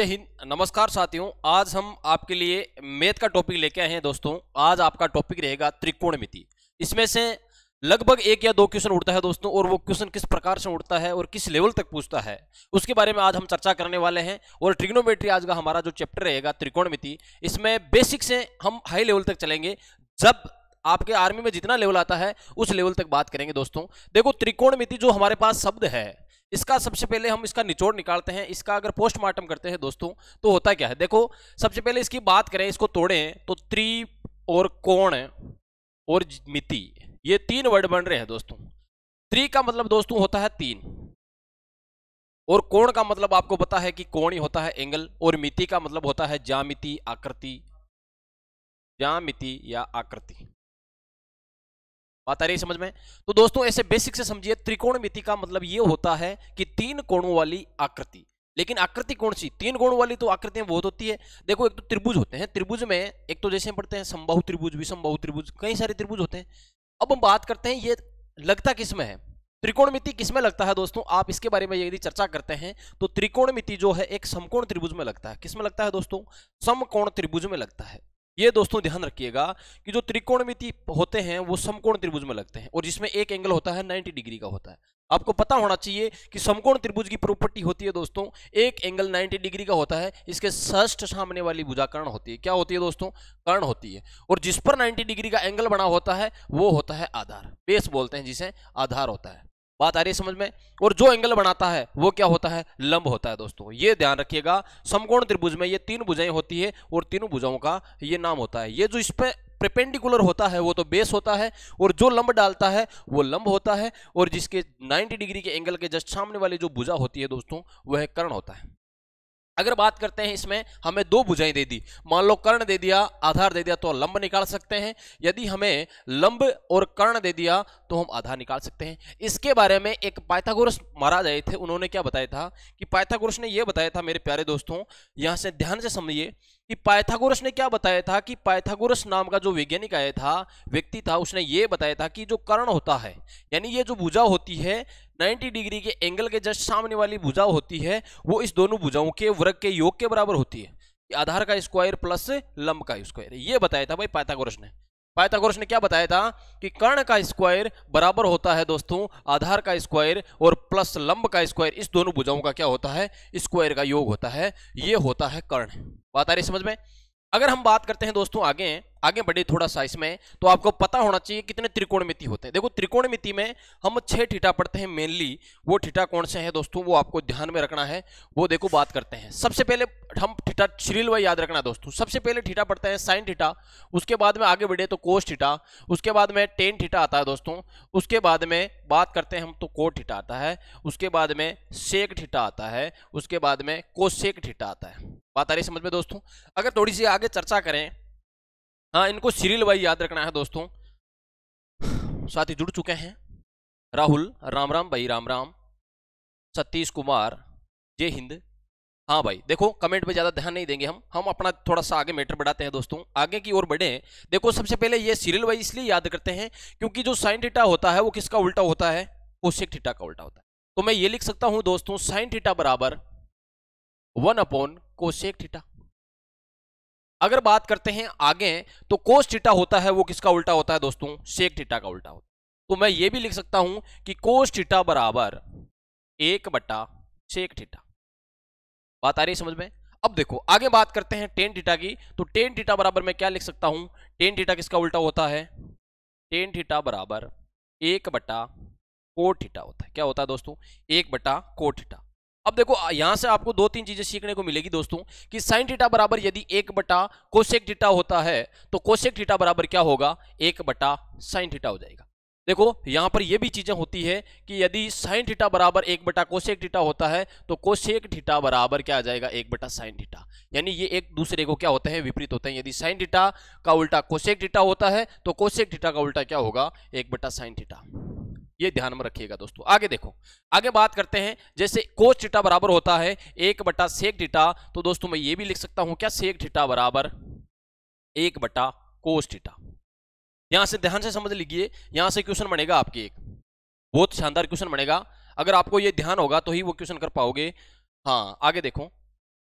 जय हिंद नमस्कार साथियों आज हम आपके लिए मैथ का टॉपिक लेके आए हैं दोस्तों आज आपका टॉपिक रहेगा त्रिकोणमिति इसमें से लगभग एक या दो क्वेश्चन उठता है दोस्तों और वो क्वेश्चन किस प्रकार से उठता है और किस लेवल तक पूछता है उसके बारे में आज हम चर्चा करने वाले हैं और ट्रिग्नोमेट्री आज का हमारा जो चैप्टर रहेगा त्रिकोणमिति इसमें बेसिक से हम हाई लेवल तक चलेंगे जब आपके आर्मी में जितना लेवल आता है उस लेवल तक बात करेंगे दोस्तों देखो त्रिकोणमिति जो हमारे पास शब्द है इसका सबसे पहले हम इसका निचोड़ निकालते हैं इसका अगर पोस्टमार्टम करते हैं दोस्तों तो होता क्या है देखो सबसे पहले इसकी बात करें इसको तोड़ें तो त्रि और कोण और मिति ये तीन वर्ड बन रहे हैं दोस्तों त्रि का मतलब दोस्तों होता है तीन और कोण का मतलब आपको पता है कि कोण ही होता है एंगल और मिति का मतलब होता है जामिति आकृति जामिति या आकृति बात आ रही समझ में तो दोस्तों ऐसे बेसिक से समझिए त्रिकोण का मतलब ये होता है कि तीन कोणों वाली आकृति लेकिन आकृति कौन सी तीन गुण वाली तो आकृतियां बहुत होती है देखो एक तो त्रिभुज होते हैं त्रिभुज में एक तो जैसे पढ़ते हैं समबाहु त्रिभुज विषमबाहु त्रिभुज कई सारे त्रिभुज होते हैं अब हम बात करते हैं ये लगता किसमें है त्रिकोण मिति किसमें लगता है दोस्तों आप इसके बारे में यदि चर्चा करते हैं तो त्रिकोण जो है एक समकोण त्रिभुज में लगता है किसमें लगता है दोस्तों समकोण त्रिभुज में लगता है ये दोस्तों ध्यान रखिएगा कि जो त्रिकोणमिति होते हैं वो समकोण त्रिभुज में लगते हैं और जिसमें एक एंगल होता है 90 डिग्री का होता है आपको पता होना चाहिए कि समकोण त्रिभुज की प्रॉपर्टी होती है दोस्तों एक एंगल 90 डिग्री का होता है इसके षष्ठ सामने वाली भुजा कर्ण होती है क्या होती है दोस्तों कर्ण होती है और जिस पर 90 डिग्री का एंगल बना होता है वो होता है आधार बेस बोलते हैं जिसे आधार होता है बात आ रही है समझ में और जो एंगल बनाता है वो क्या होता है लंब होता है दोस्तों ये ध्यान रखिएगा समकोण त्रिभुज में ये तीन भुजाएं होती है और तीनों भुजाओं का ये नाम होता है ये जो इस पर प्रिपेंडिकुलर होता है वो तो बेस होता है और जो लंब डालता है वो लंब होता है और जिसके 90 डिग्री के एंगल के जस्ट सामने वाली जो भुजा होती है दोस्तों वह कर्ण होता है अगर बात करते हैं इसमें हमें दो भुजाएं दे दी मान लो कर्ण दे दिया आधार दे दिया तो लंब निकाल सकते हैं यदि हमें लंब और कर्ण दे दिया तो हम आधार निकाल सकते हैं इसके बारे में एक पाइथागोरस महाराज आए थे उन्होंने क्या बताया था कि पाइथागोरस ने यह बताया था मेरे प्यारे दोस्तों यहां से ध्यान से समझिए कि पाइथागोरस ने क्या बताया था कि पाइथागोरस नाम का जो वैज्ञानिक आया था व्यक्ति था उसने ये बताया था कि जो कर्ण होता है यानी ये जो भुजा होती है 90 डिग्री के एंगल के जस्ट सामने वाली भुजा होती है वो इस दोनों भुजाओं के वर्ग के योग के बराबर होती है आधार का स्क्वायर प्लस लंब का स्क्वायर ये बताया था भाई पायथागोरस ने पायथागोरस ने क्या बताया था कि कर्ण का स्क्वायर बराबर होता है दोस्तों आधार का स्क्वायर और प्लस लंब का स्क्वायर इस दोनों भुजाओं का क्या होता है स्क्वायर का योग होता है ये होता है कर्ण बात आ रही समझ में अगर हम बात करते हैं दोस्तों आगे आगे बढ़े थोड़ा सा इसमें तो आपको पता होना चाहिए कितने त्रिकोणमिति होते हैं देखो त्रिकोणमिति में हम छह ठीठा पढ़ते हैं मेनली वो ठीठा कौन से हैं दोस्तों वो आपको ध्यान में रखना है वो देखो बात करते हैं सबसे पहले हम ठीठा श्रील व याद रखना दोस्तों सबसे पहले ठीठा पढ़ते हैं साइन ठीठा उसके बाद में आगे बढ़े तो कोस ठीठा उसके बाद में टेन ठीठा आता है दोस्तों उसके बाद में बात करते हैं हम तो को ठीठा आता है उसके बाद में सेक ठीठा आता है उसके बाद में कोसेक ठीठा आता है बात आ रही समझ में दोस्तों अगर थोड़ी सी आगे चर्चा करें हाँ इनको सीरियल वाइज याद रखना है दोस्तों साथी जुड़ चुके हैं राहुल राम राम भाई राम राम सतीश कुमार जय हिंद हाँ भाई देखो कमेंट पे ज़्यादा ध्यान नहीं देंगे हम हम अपना थोड़ा सा आगे मैटर बढ़ाते हैं दोस्तों आगे की ओर बढ़े देखो सबसे पहले ये सीरियल वाइज इसलिए याद करते हैं क्योंकि जो साइन टीटा होता है वो किसका उल्टा होता है कोशिक टीटा का उल्टा होता है तो मैं ये लिख सकता हूं दोस्तों साइन टीटा बराबर वन अपॉन कोशेक थीटा अगर बात करते हैं आगे तो कोस थीटा होता है वो किसका उल्टा होता है दोस्तों शेक थीटा का उल्टा होता है तो मैं ये भी लिख सकता हूं कि कोस थीटा बराबर एक बट्टा शेक थीटा बात आ रही है समझ में अब देखो आगे बात करते हैं टेन थीटा की तो टेन थीटा बराबर मैं क्या लिख सकता हूं टेन थीटा किसका उल्टा होता है टेन थीटा बराबर एक बट्टा कोट थीटा होता है क्या होता है दोस्तों एक बट्टा कोट थीटा अब देखो यहां से आपको दो तीन चीजें सीखने को मिलेगी दोस्तों कि साइन टीटा बराबर यदि एक बटा कोशेक टीटा होता है तो कोशेक टीटा बराबर क्या होगा एक बटा साइन टीटा हो जाएगा देखो यहां पर यह भी चीजें होती है कि यदि साइन टीटा बराबर एक बटा कोशेक डिटा होता है तो कोशेक टीटा बराबर क्या आ जाएगा एक बटा साइन टीटा यानी ये एक दूसरे को क्या होते हैं विपरीत होते हैं यदि साइन डीटा का उल्टा कोशेक डिटा होता है तो कोशेक टीटा का उल्टा क्या होगा एक बटा साइन टीटा ये ध्यान में रखिएगा दोस्तों आगे देखो आगे बात करते हैं जैसे कोच डिटा बराबर होता है एक बटा सेक डिटा तो दोस्तों मैं ये भी लिख सकता हूं क्या सेक डिटा बराबर एक बटा कोस डिटा यहां से ध्यान से समझ लीजिए यहां से क्वेश्चन बनेगा आपके एक बहुत शानदार क्वेश्चन बनेगा अगर आपको ये ध्यान होगा तो ही वो क्वेश्चन कर पाओगे हाँ आगे देखो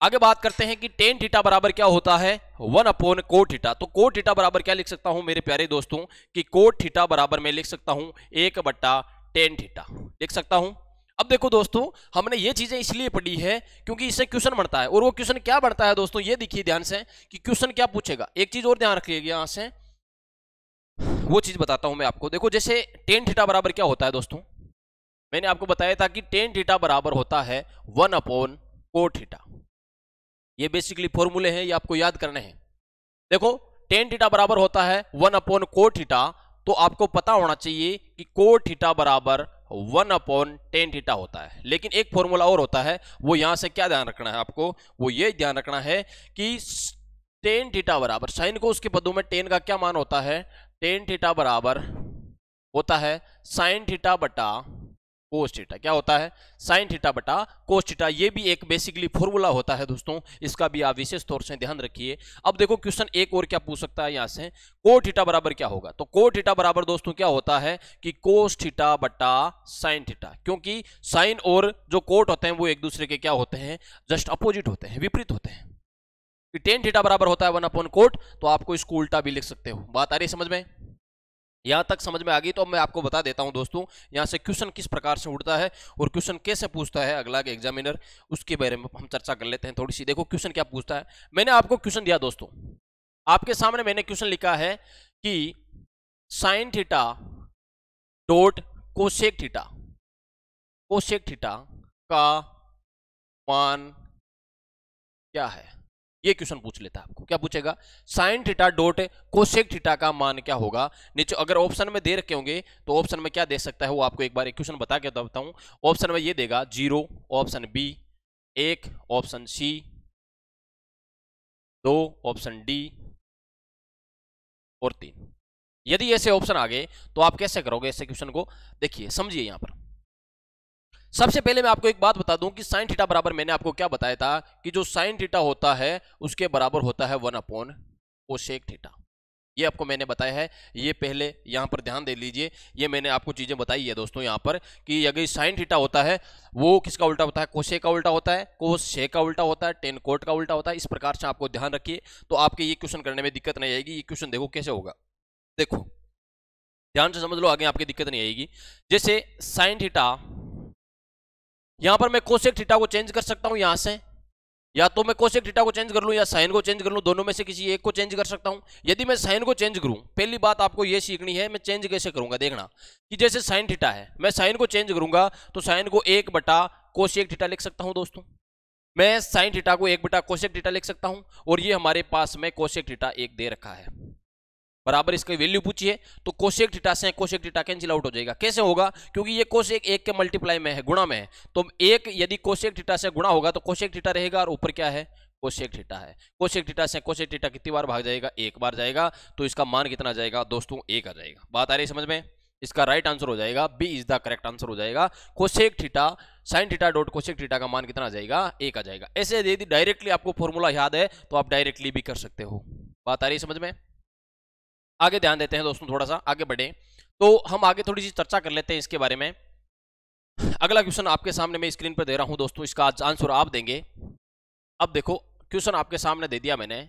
आगे बात करते हैं कि टेन थीटा बराबर क्या होता है वन अपॉन कोट थीटा तो कोट थीटा बराबर क्या लिख सकता हूं मेरे प्यारे दोस्तों कि कोट थीटा बराबर मैं लिख सकता हूं एक बट्टा टेन थीटा लिख सकता हूं अब देखो दोस्तों हमने ये चीजें इसलिए पढ़ी है क्योंकि इससे क्वेश्चन बढ़ता है और वो क्वेश्चन क्या बढ़ता है दोस्तों ये देखिए ध्यान से कि क्वेश्चन क्या पूछेगा एक चीज और ध्यान रखिएगा यहां से वो चीज बताता हूं मैं आपको देखो जैसे टेन थीटा बराबर क्या होता है दोस्तों मैंने आपको बताया था कि टेन थीटा बराबर होता है वन अपॉन कोट थीटा ये बेसिकली फॉर्मूले हैं ये आपको याद करने हैं देखो टेन थीटा बराबर होता है वन अपॉन को थीटा तो आपको पता होना चाहिए कि को थीटा बराबर वन अपॉन टेन थीटा होता है लेकिन एक फॉर्मूला और होता है वो यहां से क्या ध्यान रखना है आपको वो ये ध्यान रखना है कि टेन थीटा बराबर साइन को उसके पदों में टेन का क्या मान होता है टेन थीटा बराबर होता है साइन थीटा बटा कोस थीटा क्या होता है साइन थीटा बटा कोस थीटा ये भी एक बेसिकली फॉर्मूला होता है दोस्तों इसका भी आप विशेष तौर से ध्यान रखिए अब देखो क्वेश्चन एक और क्या पूछ सकता है यहां से को थीटा बराबर क्या होगा तो को थीटा बराबर दोस्तों क्या होता है कि कोस थीटा बटा साइन थीटा क्योंकि साइन और जो कोट होते हैं वो एक दूसरे के क्या होते हैं जस्ट अपोजिट होते हैं विपरीत होते हैं टेन थीटा बराबर होता है वन अपॉन कोट तो आपको इसको उल्टा भी लिख सकते हो बात आ रही समझ में यहाँ तक समझ में आ गई तो अब मैं आपको बता देता हूँ दोस्तों यहाँ से क्वेश्चन किस प्रकार से उड़ता है और क्वेश्चन कैसे पूछता है अगला के एग्जामिनर उसके बारे में हम चर्चा कर लेते हैं थोड़ी सी देखो क्वेश्चन क्या पूछता है मैंने आपको क्वेश्चन दिया दोस्तों आपके सामने मैंने क्वेश्चन लिखा है कि sine theta dot cosec theta cosec theta का मान क्या है ये क्वेश्चन पूछ लेता है आपको क्या पूछेगा sine theta dot cosec theta का मान क्या होगा नीचे अगर ऑप्शन में दे रखे होंगे तो ऑप्शन में क्या दे सकता है वो आपको एक बार क्वेश्चन बता के बताऊं ऑप्शन में ये देगा जीरो ऑप्शन बी एक ऑप्शन सी दो ऑप्शन डी और तीन यदि ऐसे ऑप्शन आ गए तो आप कैसे करोगे ऐसे क्वेश्चन को देखिए समझिए यहां पर सबसे पहले मैं आपको एक बात बता दूं कि साइन थीटा बराबर मैंने आपको क्या बताया था कि जो साइन थीटा होता है उसके बराबर होता है वन अपॉन कोशेक थीटा ये आपको मैंने बताया है ये पहले यहाँ पर ध्यान दे लीजिए ये मैंने आपको चीज़ें बताई है दोस्तों यहाँ पर कि अगर साइन थीटा होता है वो किसका उल्टा होता है कोशे का उल्टा होता है कोशे का उल्टा होता है टेन कोट का उल्टा होता है इस प्रकार से आपको ध्यान रखिए तो आपके ये क्वेश्चन करने में दिक्कत नहीं आएगी ये क्वेश्चन देखो कैसे होगा देखो ध्यान से समझ लो आगे आपकी दिक्कत नहीं आएगी जैसे साइन थीटा यहां पर मैं कोशेक थीटा को चेंज कर सकता हूं यहां से या तो मैं कोसेक थीटा को चेंज कर लूं या साइन को चेंज कर लूं दोनों में से किसी एक को चेंज कर सकता हूँ यदि मैं साइन को चेंज करूँ पहली बात आपको ये सीखनी है मैं चेंज कैसे करूंगा देखना कि जैसे साइन थीटा है मैं साइन को चेंज करूंगा तो साइन को एक बटा कोसेक थीटा लिख सकता हूँ दोस्तों मैं साइन थीटा को एक बटा कोसेक थीटा लिख सकता हूँ और ये हमारे पास में कोशिक थीटा एक दे रखा है बराबर इसकी वैल्यू पूछिए तो कोशेक डिटा से कोशेक डिटा कैंसिल आउट हो जाएगा कैसे होगा क्योंकि ये कोशेक एक के मल्टीप्लाई में है गुणा में है तो एक यदि कोशेक डिटा से गुणा होगा तो कोशेक डिटा रहेगा और ऊपर क्या है कोशेक थीटा है कोशेक थीटा से कोशेक टीटा कितनी बार भाग जाएगा एक बार जाएगा तो इसका मान कितना जाएगा दोस्तों एक आ जाएगा बात आ रही समझ में इसका राइट आंसर हो जाएगा B is the correct answer हो जाएगा cosec theta sine theta dot cosec theta का मान कितना जाएगा एक आ जाएगा ऐसे यदि डायरेक्टली आपको फॉर्मूला याद है तो आप डायरेक्टली भी कर सकते हो बात आ रही समझ में आगे ध्यान देते हैं दोस्तों थोड़ा सा आगे बढ़े तो हम आगे थोड़ी सी चर्चा कर लेते हैं इसके बारे में अगला क्वेश्चन आपके सामने मैं स्क्रीन पर दे रहा हूं दोस्तों इसका आंसर आप देंगे अब देखो क्वेश्चन आपके सामने दे दिया मैंने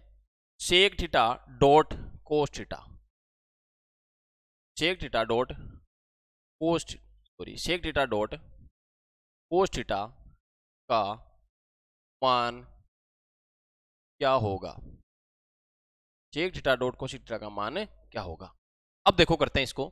sec theta dot cos theta sec theta dot cos sorry sec theta dot cos theta का मान क्या होगा sec theta dot cos theta का मान क्या होगा अब देखो करते हैं इसको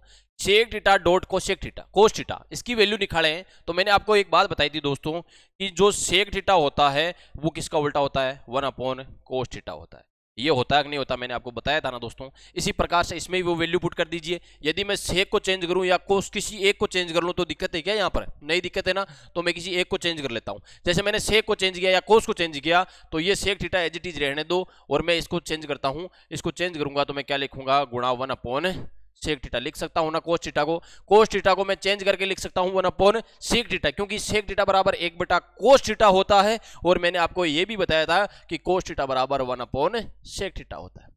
sec theta dot cosec theta cos theta इसकी वैल्यू निकाले हैं तो मैंने आपको एक बात बताई थी दोस्तों कि जो शेक टीटा होता है वो किसका उल्टा होता है वन अपॉन कोश टीटा होता है ये होता है कि नहीं होता मैंने आपको बताया था ना दोस्तों इसी प्रकार से इसमें भी वो वैल्यू पुट कर दीजिए यदि मैं सेक को चेंज करूं या कोस किसी एक को चेंज कर लूं तो दिक्कत है क्या यहाँ पर नई दिक्कत है ना तो मैं किसी एक को चेंज कर लेता हूं जैसे मैंने सेक को चेंज किया या कोस को चेंज किया तो ये sec theta as it is रहने दो और मैं इसको चेंज करता हूँ इसको चेंज करूंगा तो मैं क्या लिखूंगा गुणा वन अपॉन सेक डीटा लिख सकता हूं ना कोस डीटा को कोस डीटा को मैं चेंज करके लिख सकता हूं वन अपॉन सेक डीटा क्योंकि सेक डीटा बराबर एक बेटा कोस डीटा होता है और मैंने आपको ये भी बताया था कि कोस टीटा बराबर वन अपॉन सेक टीटा होता है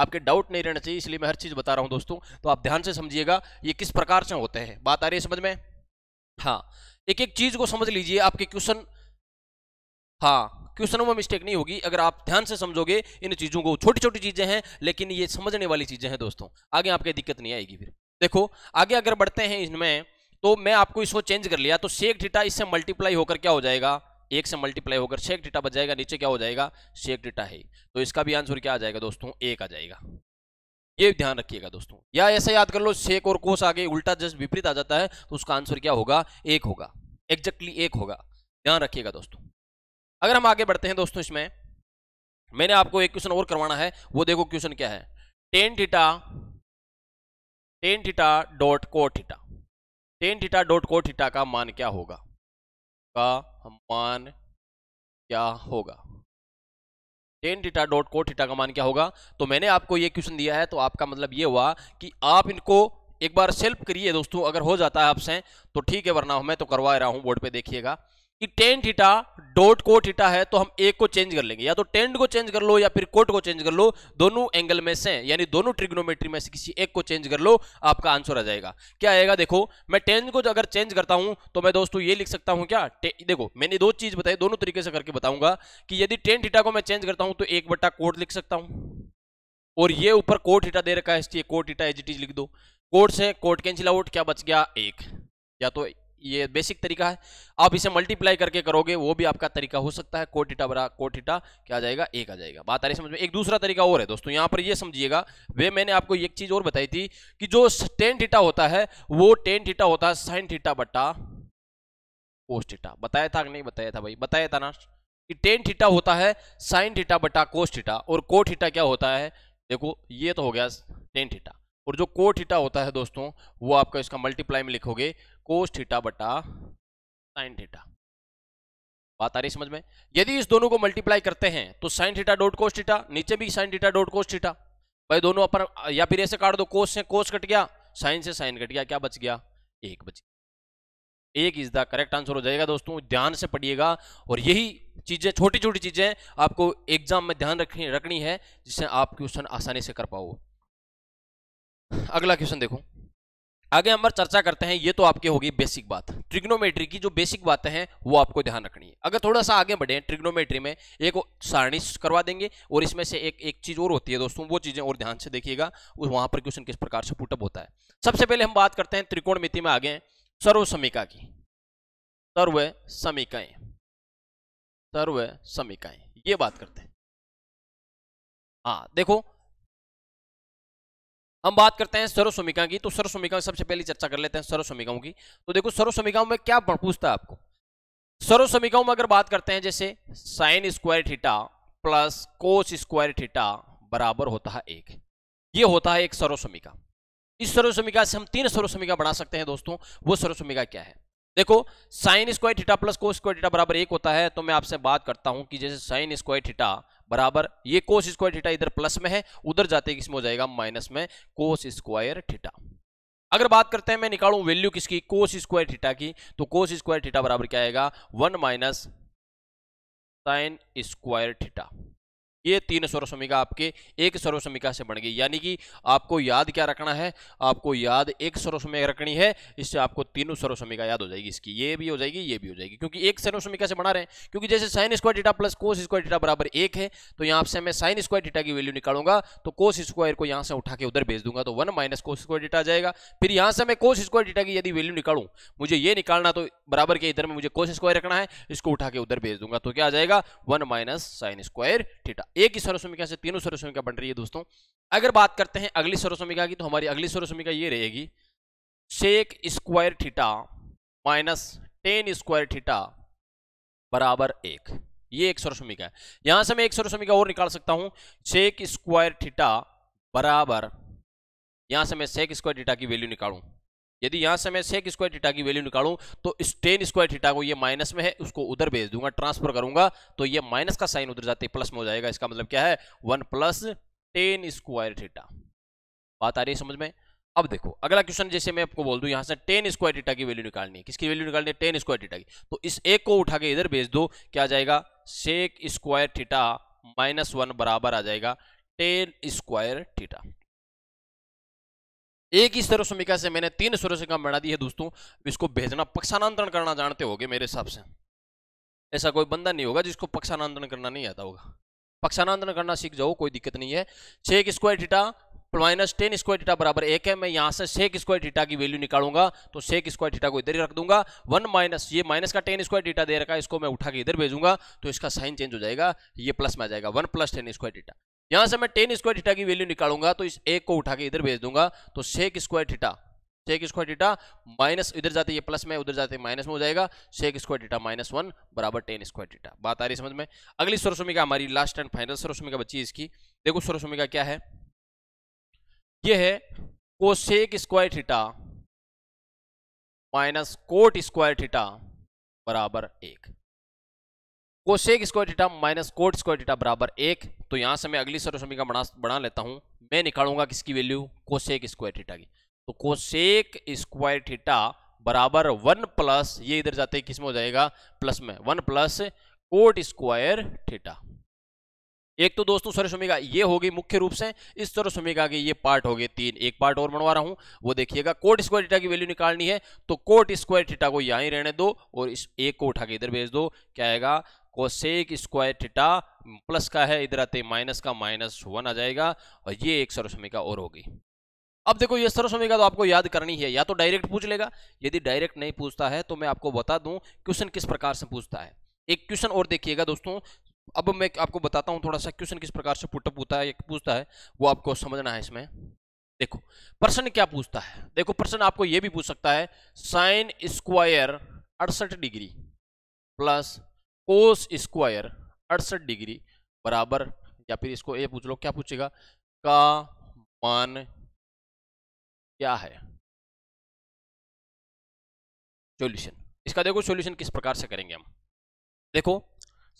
आपके डाउट नहीं रहना चाहिए इसलिए मैं हर चीज बता रहा हूं दोस्तों तो आप ध्यान से समझिएगा ये किस प्रकार से होते हैं बात आ रही है समझ में हाँ एक एक चीज को समझ लीजिए आपके क्वेश्चन हाँ क्वेश्चनों में मिस्टेक नहीं होगी अगर आप ध्यान से समझोगे इन चीज़ों को छोटी छोटी चीज़ें हैं लेकिन ये समझने वाली चीज़ें हैं दोस्तों आगे आपके दिक्कत नहीं आएगी फिर देखो आगे अगर बढ़ते हैं इनमें तो मैं आपको इसको चेंज कर लिया तो शेक डिटा इससे मल्टीप्लाई होकर क्या हो जाएगा एक से मल्टीप्लाई होकर शेक डिटा बच जाएगा नीचे क्या हो जाएगा शेक डिटा है तो इसका भी आंसर क्या आ जाएगा दोस्तों एक आ जाएगा ये ध्यान रखिएगा दोस्तों या ऐसा याद कर लो शेक और कोस आगे उल्टा जस्ट विपरीत आ जाता है तो उसका आंसर क्या होगा एक होगा एग्जैक्टली एक होगा ध्यान रखिएगा दोस्तों अगर हम आगे बढ़ते हैं दोस्तों इसमें मैंने आपको एक क्वेश्चन और करवाना है वो देखो क्वेश्चन क्या है tan theta tan theta dot cot theta tan theta dot cot theta का मान क्या होगा का मान क्या होगा tan theta dot cot theta का मान क्या होगा तो मैंने आपको ये क्वेश्चन दिया है तो आपका मतलब ये हुआ कि आप इनको एक बार सेल्फ करिए दोस्तों अगर हो जाता है आपसे तो ठीक है वरना मैं तो करवा रहा हूं बोर्ड पे देखिएगा कि tan theta dot cot theta है तो हम एक को चेंज कर लेंगे या तो टेंट को चेंज कर लो या फिर कोट को चेंज कर लो दोनों एंगल में से यानी दोनों ट्रिग्नोमेट्री में से किसी एक को चेंज कर लो आपका आंसर आ जाएगा क्या आएगा देखो मैं टेंट को अगर चेंज करता हूं तो मैं दोस्तों ये लिख सकता हूं क्या देखो मैंने दो चीज बताई दोनों तरीके से करके बताऊंगा कि यदि टेन थीटा को मैं चेंज करता हूं तो एक बट्टा कोट लिख सकता हूं और ये ऊपर कोट हिटा दे रखा है इसलिए कोट हिटा एजिटीज लिख दो कोट से कोट कैंसिल आउट क्या बच गया एक या तो ये बेसिक तरीका है आप इसे मल्टीप्लाई करके करोगे वो भी आपका तरीका हो सकता है कोटिटा बरा कोटिटा क्या आ जाएगा एक आ जाएगा बात आ रही समझ में एक दूसरा तरीका और है दोस्तों यहाँ पर ये समझिएगा वे मैंने आपको एक चीज़ और बताई थी कि जो टेन टीटा होता है वो टेन टीटा होता है साइन टीटा बट्टा कोस्टिटा बताया था कि नहीं बताया था भाई बताया था ना कि टेन टीटा होता है साइन टीटा बट्टा कोस्टिटा और कोटिटा क्या होता है देखो ये तो हो गया टेन टीटा और जो को ठीटा होता है दोस्तों वो आपका इसका मल्टीप्लाई में लिखोगे कोस ठीटा बटा साइन ठीटा बात आ रही समझ में यदि इस दोनों को मल्टीप्लाई करते हैं तो sine theta dot cos theta नीचे भी sine theta dot cos theta भाई दोनों अपन या फिर ऐसे काट दो कोस से कोस कट गया साइन से साइन कट गया क्या बच गया एक बच गया एक इज द करेक्ट आंसर हो जाएगा दोस्तों ध्यान से पढ़िएगा और यही चीजें छोटी छोटी चीजें आपको एग्जाम में ध्यान रखनी रखनी है जिससे आप क्वेश्चन आसानी से कर पाओगे अगला क्वेश्चन देखो आगे हम चर्चा करते हैं ये तो आपकी होगी बेसिक बात ट्रिग्नोमेट्री की जो बेसिक बातें हैं वो आपको ध्यान रखनी है अगर थोड़ा सा आगे बढ़े ट्रिग्नोमेट्री में एक सारणी करवा देंगे और इसमें से एक एक चीज और होती है दोस्तों वो चीजें और ध्यान से देखिएगा वहां पर क्वेश्चन किस प्रकार से पुटअप होता है सबसे पहले हम बात करते हैं त्रिकोण मिति में आगे सर्व समीका की सर्व समीकाएं सर्व समीकाएं ये बात करते हैं हाँ देखो हम बात करते हैं सर्वसमिका की तो सर्वसमिका सबसे पहले चर्चा कर लेते हैं सर्वसमिकाओं की तो देखो सर्वसमिकाओं में क्या पूछता है आपको सर्वसमिकाओं में अगर बात करते हैं जैसे sine square theta plus cos square theta बराबर होता है एक ये होता है एक सर्वसमिका इस सर्वसमिका से हम तीन सर्वसमिका बना सकते हैं दोस्तों वो सर्वसमिका क्या है देखो sine square theta plus cos square theta बराबर एक होता है तो मैं आपसे बात करता हूं कि जैसे साइन स्क्वायर थीटा बराबर ये कोस स्क्वायर थीटा इधर प्लस में है उधर जाते किसमें हो जाएगा माइनस में कोस स्क्वायर थीटा अगर बात करते हैं मैं निकालू वैल्यू किसकी कोस स्क्वायर थीटा की तो कोस स्क्वायर थीटा बराबर क्या आएगा one minus sine square theta ये तीन सर्वसमिका आपके एक सर्वसमिका से बन गई यानी कि आपको याद क्या रखना है आपको याद एक सर्वसमिका रखनी है इससे आपको तीनों सर्वसमिका याद हो जाएगी इसकी ये भी हो जाएगी ये भी हो जाएगी क्योंकि एक सर्वसमिका से बना रहे हैं क्योंकि जैसे sine square theta plus cos square theta बराबर एक है तो यहाँ से मैं साइन स्क्वायर डीटा की वैल्यू निकालूंगा तो कोस स्क्वायर को यहाँ से उठा के उधर भेज दूंगा तो one minus cos square theta आ जाएगा फिर यहाँ से मैं कोस स्क्वायर डीटा की यदि वैल्यू निकालू मुझे ये निकालना तो बराबर के इधर में मुझे कोस स्क्वायर रखना है इसको उठा के उधर भेज दूंगा तो क्या आ जाएगा one minus sine square theta एक ही सरोसमिका से तीनों सरोसमिका बन रही है दोस्तों अगर बात करते हैं अगली सरोसमिका की तो हमारी अगली सरोसमिका ये रहेगी sec square theta minus tan square theta बराबर एक ये एक सरोसमिका है यहां से मैं एक सरोसमिका और निकाल सकता हूं सेक स्क्वायर थीटा बराबर यहां से मैं सेक स्क्वायर थीटा की वैल्यू निकालू यदि यहां से मैं सेक स्क्वायर थीटा की वैल्यू निकालूं तो इस टेन स्क्वायर थीटा को ये माइनस में है उसको उधर भेज दूंगा ट्रांसफर करूंगा तो ये माइनस का साइन उधर जाते प्लस में हो जाएगा इसका मतलब क्या है one plus tan square theta बात आ रही है समझ में अब देखो अगला क्वेश्चन जैसे मैं आपको बोल दूं यहां से टेन स्क्वायर थीटा की वैल्यू निकालनी है किसकी वैल्यू निकालनी है टेन स्क्वायर थीटा की तो इस एक को उठा के इधर भेज दो क्या आ जाएगा sec square theta minus one बराबर आ जाएगा टेन स्क्वायर थीटा एक ही सर्व समीका से मैंने तीन सर्व समीका बना दी है दोस्तों इसको भेजना पक्षानांतरण करना जानते होगे मेरे हिसाब से ऐसा कोई बंदा नहीं होगा जिसको पक्षानांतरण करना नहीं आता होगा पक्षानांतरण करना सीख जाओ कोई दिक्कत नहीं है छः square theta minus tan square theta बराबर एक है मैं यहाँ से सेक स्क्वायर डीटा की वैल्यू निकालूंगा तो सेक स्क्वायर डीटा को इधर ही रख दूंगा वन माइनस ये माइनस का टेन स्क्वायर टीटा दे रखा है इसको मैं उठा के इधर भेजूंगा तो इसका साइन चेंज हो जाएगा ये प्लस में आ जाएगा one plus tan square theta यहां से मैं टेन स्क्वायर थीटा की वैल्यू निकालूंगा तो इस एक को उठा के इधर भेज दूंगा तो sec square theta sec square theta minus इधर जाते ये प्लस में उधर जाते माइनस में हो जाएगा sec square theta minus one बराबर टेन स्क्वायर थीटा बात आ रही समझ में अगली सरसोमिका हमारी लास्ट एंड फाइनल सरसोमिका बच्ची इसकी देखो सरसोमिका क्या है यह है cosec square theta minus cot square theta बराबर एक cosec square theta minus cot square theta बराबर एक तो यहाँ से मैं अगली सर्वसमीकरण बना बना लेता हूँ मैं निकालूंगा किसकी वैल्यू कोशेक स्क्वायर थीटा की तो कोशेक स्क्वायर थीटा बराबर वन प्लस ये इधर जाते किस में हो जाएगा प्लस में one plus cot square theta एक तो दोस्तों सरस्वमिका ये होगी मुख्य रूप से इस सरस्वमिका की ये पार्ट हो गए तीन एक पार्ट और बनवा रहा हूं वो देखिएगा कोट स्क्वायर थीटा की वैल्यू निकालनी है तो कोट स्क्वायर थीटा को ही रहने दो और इस एक को उठा के इधर भेज दो क्या आएगा कोसेक स्क्वायर टीटा प्लस का है इधर आते माइनस का माइनस वन आ जाएगा और ये एक सरोसमिका और होगी अब देखो ये सरोसमिका तो आपको याद करनी है या तो डायरेक्ट पूछ लेगा यदि डायरेक्ट नहीं पूछता है तो मैं आपको बता दूं क्वेश्चन किस प्रकार से पूछता है एक क्वेश्चन और देखिएगा दोस्तों अब मैं आपको बताता हूं थोड़ा सा क्वेश्चन किस प्रकार से पुटअप होता है या पूछता है वो आपको समझना है इसमें देखो प्रश्न क्या पूछता है देखो प्रश्न आपको यह भी पूछ सकता है साइन स्क्वायर अड़सठ डिग्री प्लस कोस स्क्वायर अड़सठ डिग्री बराबर या फिर इसको ये पूछ लो क्या पूछेगा का मान क्या है सॉल्यूशन इसका देखो सॉल्यूशन किस प्रकार से करेंगे हम देखो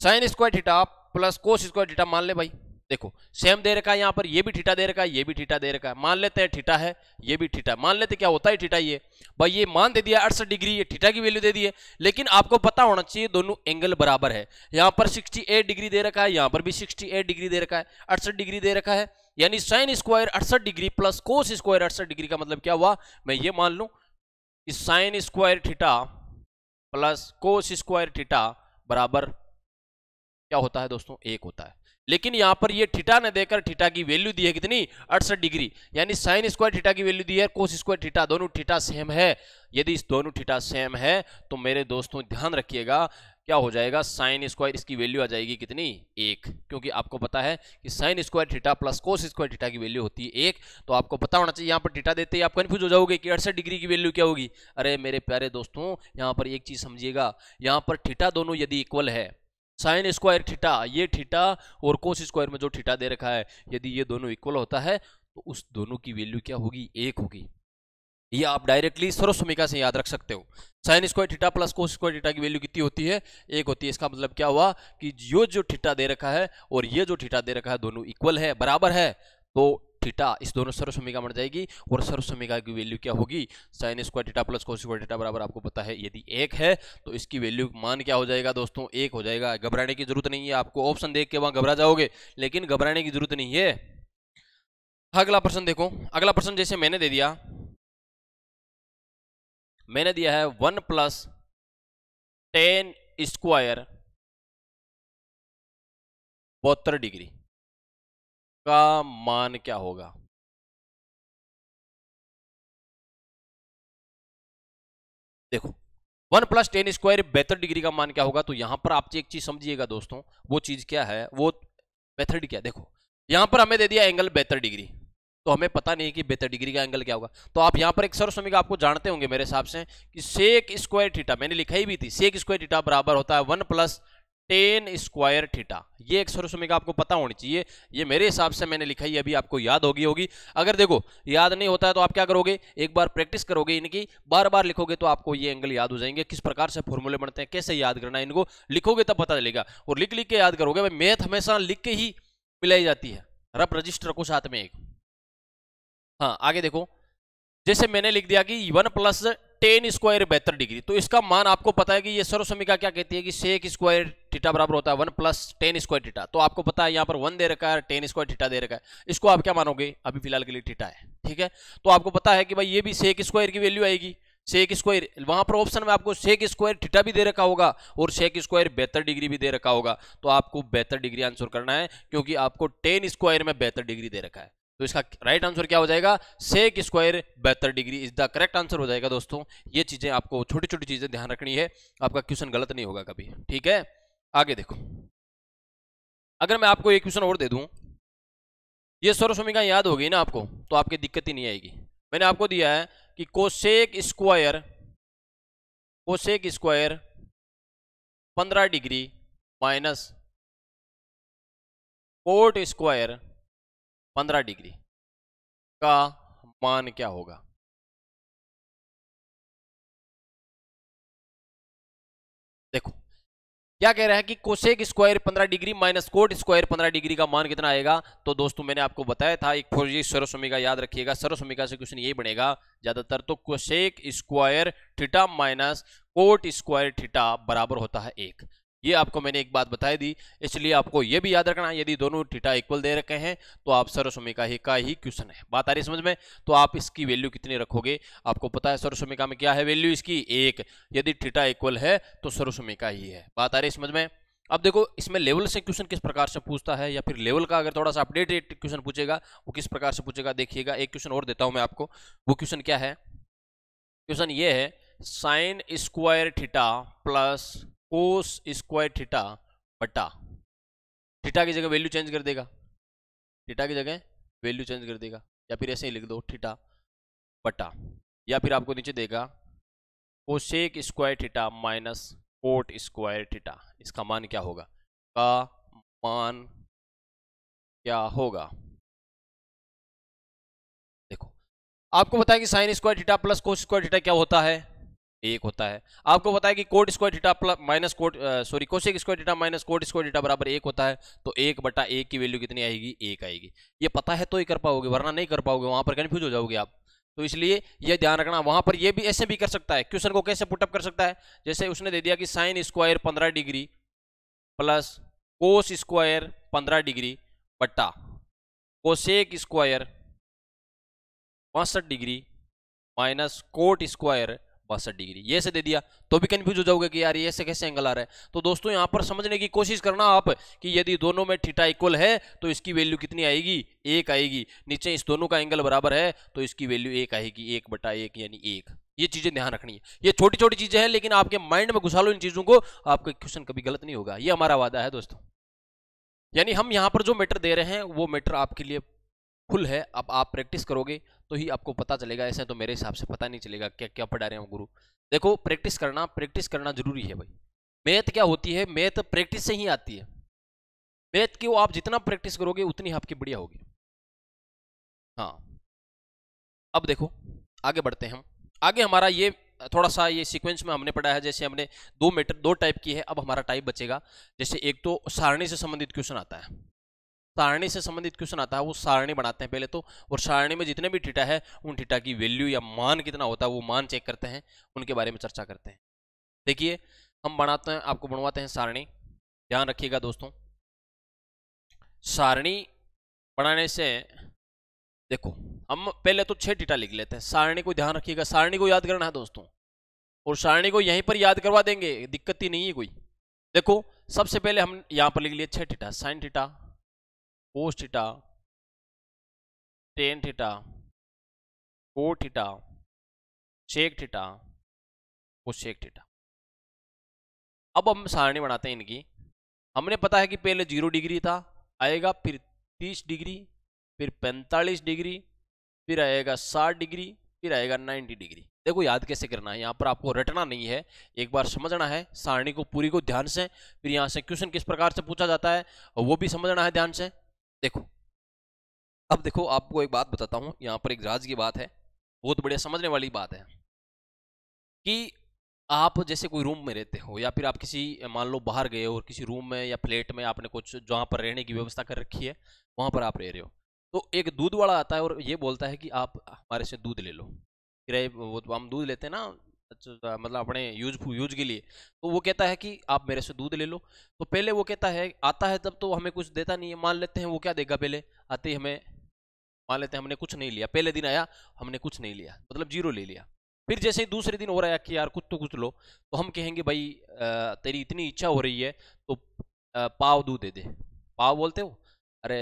sine square theta plus cos square theta मान ले भाई देखो सेम दे रखा है यहाँ पर ये भी ठीठा दे रखा है ये भी ठीठा दे रखा है मान लेते हैं ठीठा है ये भी ठीठा मान लेते क्या होता है ठीठा ये भाई ये मान दे दिया अड़सठ डिग्री ये ठीठा की वैल्यू दे दी है लेकिन आपको पता होना चाहिए दोनों एंगल बराबर है यहाँ पर 68 डिग्री दे रखा है यहाँ पर भी सिक्सटी डिग्री दे रखा है अड़सठ डिग्री दे रखा है यानी साइन स्क्वायर अड़सठ डिग्री प्लस कोस स्क्वायर अड़सठ डिग्री का मतलब क्या हुआ मैं ये मान लू sine square theta plus cos square theta बराबर क्या होता है दोस्तों एक होता है लेकिन यहाँ पर ये ठीटा ने देकर ठीटा की वैल्यू दी है कितनी अड़सठ डिग्री यानी साइन स्क्वायर ठीटा की वैल्यू दी है कोस स्क्वायर ठीटा दोनों ठीटा सेम है यदि इस दोनों ठीटा सेम है तो मेरे दोस्तों ध्यान रखिएगा क्या हो जाएगा साइन स्क्वायर इसकी वैल्यू आ जाएगी कितनी एक क्योंकि आपको पता है कि sine square theta plus cos square theta की वैल्यू होती है एक तो आपको पता होना चाहिए यहाँ पर थीटा देते ही आप कन्फ्यूज हो जाओगे कि अड़सठ डिग्री की वैल्यू क्या होगी अरे मेरे प्यारे दोस्तों यहाँ पर एक चीज़ समझिएगा यहाँ पर थीटा दोनों यदि इक्वल है साइन स्क्वायर ठीटा ये ठीटा और कोस स्क्वायर में जो ठीटा दे रखा है यदि ये दोनों इक्वल होता है तो उस दोनों की वैल्यू क्या होगी एक होगी ये आप डायरेक्टली सर्व से याद रख सकते हो sine square theta plus cos square theta की वैल्यू कितनी होती है एक होती है इसका मतलब क्या हुआ कि ये जो थीटा दे रखा है और ये जो थीटा दे रखा है दोनों इक्वल है बराबर है तो थीटा इस दोनों सर्व समीका जाएगी और सर्वसमिका की वैल्यू क्या होगी sine square theta plus cos square theta बराबर आपको पता है यदि एक है तो इसकी वैल्यू मान क्या हो जाएगा दोस्तों एक हो जाएगा घबराने की जरूरत नहीं है आपको ऑप्शन देख के वहां घबरा जाओगे लेकिन घबराने की जरूरत नहीं है अगला प्रश्न देखो अगला प्रश्न जैसे मैंने दे दिया मैंने दिया है वन प्लस टेन स्क्वायर बहत्तर डिग्री का मान क्या होगा देखो वन प्लस टेन स्क्वायर बेहतर डिग्री का मान क्या होगा तो यहां पर आप एक चीज समझिएगा दोस्तों वो चीज क्या है वो बेथर्ड क्या देखो यहां पर हमें दे दिया एंगल बेहतर डिग्री तो हमें पता नहीं कि बेहतर डिग्री का एंगल क्या होगा तो आप यहां पर एक सर सर्वसमिक आपको जानते होंगे मेरे हिसाब से कि सेक स्क्वायर थीटा मैंने लिखाई भी थी सेक स्क्वायर थीटा बराबर होता है one plus tan square theta ये एक सौरसमिका आपको पता होनी चाहिए ये मेरे हिसाब से मैंने लिखा ही अभी आपको याद होगी होगी अगर देखो याद नहीं होता है तो आप क्या करोगे एक बार प्रैक्टिस करोगे इनकी बार बार लिखोगे तो आपको ये एंगल याद हो जाएंगे किस प्रकार से फॉर्मूले बनते हैं कैसे याद करना है इनको लिखोगे तब पता चलेगा और लिख लिख के याद करोगे भाई मैथ हमेशा लिख के ही मिलाई जाती है रब रजिस्टर को साथ में एक हाँ आगे देखो जैसे मैंने लिख दिया कि वन प्लस टेन स्क्वायर बेहतर डिग्री तो इसका मान आपको पता है कि ये सर्व समीका क्या कहती है कि सेक स्क्वायर टीटा बराबर होता है one plus tan square theta तो आपको पता है यहाँ पर वन दे रखा है टेन स्क्वायर टीटा दे रखा है इसको आप क्या मानोगे अभी फिलहाल के लिए टीटा है ठीक है तो आपको पता है कि भाई ये भी सेक स्क्वायर की वैल्यू आएगी सेक स्क्वायर वहां पर ऑप्शन में आपको सेक स्क्वायर टीटा भी दे रखा होगा और सेक स्क्वायर बेहतर डिग्री भी दे रखा होगा तो आपको बेहतर डिग्री आंसर करना है क्योंकि आपको टेन स्क्वायर में बेहतर डिग्री दे रखा है तो इसका राइट आंसर क्या हो जाएगा सेक स्क्वायर बेहतर degree is the correct answer हो जाएगा दोस्तों ये चीज़ें आपको छोटी छोटी चीज़ें ध्यान रखनी है आपका क्वेश्चन गलत नहीं होगा कभी ठीक है आगे देखो अगर मैं आपको एक क्वेश्चन और दे दूं ये सर्वसमिका याद होगी ना आपको तो आपकी दिक्कत ही नहीं आएगी मैंने आपको दिया है कि कोशेक स्क्वायर कोशेक स्क्वायर पंद्रह डिग्री माइनस कोट स्क्वायर पंद्रह डिग्री का मान क्या होगा देखो क्या कह रहा है कि कोसेक स्क्वायर पंद्रह डिग्री माइनस कोट स्क्वायर पंद्रह डिग्री का मान कितना आएगा तो दोस्तों मैंने आपको बताया था एक फोर्जी सर्वसमिका याद रखिएगा सरोसमिका से क्वेश्चन यही बनेगा ज्यादातर तो cosec square theta minus cot square theta बराबर होता है एक ये आपको मैंने एक बात बताई दी इसलिए आपको ये भी याद रखना यदि दोनों थीटा इक्वल दे रखे हैं तो आप सर्वसमिका ही का ही क्वेश्चन है बात आ रही समझ में तो आप इसकी वैल्यू कितनी रखोगे आपको पता है सर्वसमिका में क्या है वैल्यू इसकी एक यदि टीटा इक्वल है तो सर्वसमिका ही है बात आ रही समझ में अब देखो इसमें लेवल से क्वेश्चन किस प्रकार से पूछता है या फिर लेवल का अगर थोड़ा सा अपडेटेड क्वेश्चन पूछेगा वो किस प्रकार से पूछेगा देखिएगा एक क्वेश्चन और देता हूं मैं आपको वो क्वेश्चन क्या है क्वेश्चन ये है sine square theta plus cos square theta बटा थीटा की जगह वैल्यू चेंज कर देगा थीटा की जगह वैल्यू चेंज कर देगा या फिर ऐसे ही लिख दो थीटा बटा या फिर आपको नीचे देगा cosec square theta minus cot square theta इसका मान क्या होगा का मान क्या होगा देखो आपको बताया कि sine square theta plus cos square theta क्या होता है एक होता है आपको बताया कि cot square theta plus minus cot sorry cosec square theta minus cot square theta बराबर एक होता है तो एक बटा एक की वैल्यू कितनी आएगी एक आएगी ये पता है तो ही कर पाओगे वरना नहीं कर पाओगे वहां पर कन्फ्यूज हो जाओगे आप तो इसलिए यह ध्यान रखना वहां पर यह भी ऐसे भी कर सकता है क्वेश्चन को कैसे पुटअप कर सकता है जैसे उसने दे दिया कि साइन स्क्वायर पंद्रह डिग्री प्लस कोस स्क्वायर पंद्रह डिग्री बट्टा कोशेक स्क्वायर पांसठ डिग्री माइनस कोट स्क्वायर बासठ डिग्री ये से दे दिया तो भी कन्फ्यूज हो जाओगे कि यार ये से कैसे एंगल आ रहा है तो दोस्तों यहाँ पर समझने की कोशिश करना आप कि यदि दोनों में ठीठा इक्वल है तो इसकी वैल्यू कितनी आएगी एक आएगी नीचे इस दोनों का एंगल बराबर है तो इसकी वैल्यू एक आएगी एक बटा एक यानी एक ये चीजें ध्यान रखनी है ये छोटी छोटी चीजें हैं लेकिन आपके माइंड में घुसा लो इन चीजों को आपका क्वेश्चन कभी गलत नहीं होगा ये हमारा वादा है दोस्तों यानी हम यहाँ पर जो मैटर दे रहे हैं वो मैटर आपके लिए फुल है अब आप प्रैक्टिस करोगे तो ही आपको पता चलेगा ऐसा तो मेरे हिसाब से पता नहीं चलेगा क्या क्या पढ़ा रहे हो गुरु देखो प्रैक्टिस करना प्रैक्टिस करना जरूरी है भाई मैथ क्या होती है मैथ प्रैक्टिस से ही आती है मैथ की वो आप जितना प्रैक्टिस करोगे उतनी आपकी बढ़िया होगी हाँ अब देखो आगे बढ़ते हैं हम आगे हमारा ये थोड़ा सा ये सीक्वेंस में हमने पढ़ा है जैसे हमने दो मीटर दो टाइप की है अब हमारा टाइप बचेगा जैसे एक तो सारणी से संबंधित क्वेश्चन आता है सारणी से संबंधित क्वेश्चन आता है वो सारणी बनाते हैं पहले तो और सारणी में जितने भी टीटा है उन टीटा की वैल्यू या मान कितना होता है वो मान चेक करते हैं उनके बारे में चर्चा करते हैं देखिए हम बनाते हैं आपको बनवाते हैं सारणी ध्यान रखिएगा दोस्तों सारणी बनाने से देखो हम पहले तो छह टीटा लिख लेते हैं सारणी को ध्यान रखिएगा सारणी को याद करना है दोस्तों और सारणी को यहीं पर याद करवा देंगे दिक्कत ही नहीं है कोई देखो सबसे पहले हम यहाँ पर लिख लिए छह theta sine theta cos theta tan theta cot theta sec theta cosec theta अब हम सारणी बनाते हैं इनकी हमने पता है कि पहले जीरो डिग्री था आएगा फिर तीस डिग्री फिर पैंतालीस डिग्री फिर आएगा साठ डिग्री फिर आएगा नाइन्टी डिग्री देखो याद कैसे करना है यहाँ पर आपको रटना नहीं है एक बार समझना है सारणी को पूरी को ध्यान से फिर यहाँ से क्वेश्चन किस प्रकार से पूछा जाता है वो भी समझना है ध्यान से देखो अब देखो आपको एक बात बताता हूँ यहाँ पर एक राज की बात है बहुत बढ़िया समझने वाली बात है कि आप जैसे कोई रूम में रहते हो या फिर आप किसी मान लो बाहर गए हो और किसी रूम में या फ्लैट में आपने कुछ जहाँ पर रहने की व्यवस्था कर रखी है वहाँ पर आप रह रहे हो तो एक दूध वाला आता है और ये बोलता है कि आप हमारे से दूध ले लो किराए वो तो हम दूध लेते हैं ना अच्छा मतलब अपने यूज यूज के लिए तो वो कहता है कि आप मेरे से दूध ले लो तो पहले वो कहता है आता है तब तो हमें कुछ देता नहीं है मान लेते हैं वो क्या देगा पहले आते ही हमें मान लेते हैं हमने कुछ नहीं लिया पहले दिन आया हमने कुछ नहीं लिया मतलब जीरो ले लिया फिर जैसे ही दूसरे दिन हो रहा है कि यार कुछ तो कुछ लो तो हम कहेंगे भाई तेरी इतनी इच्छा हो रही है तो पाव दूध दे दे पाव बोलते हो अरे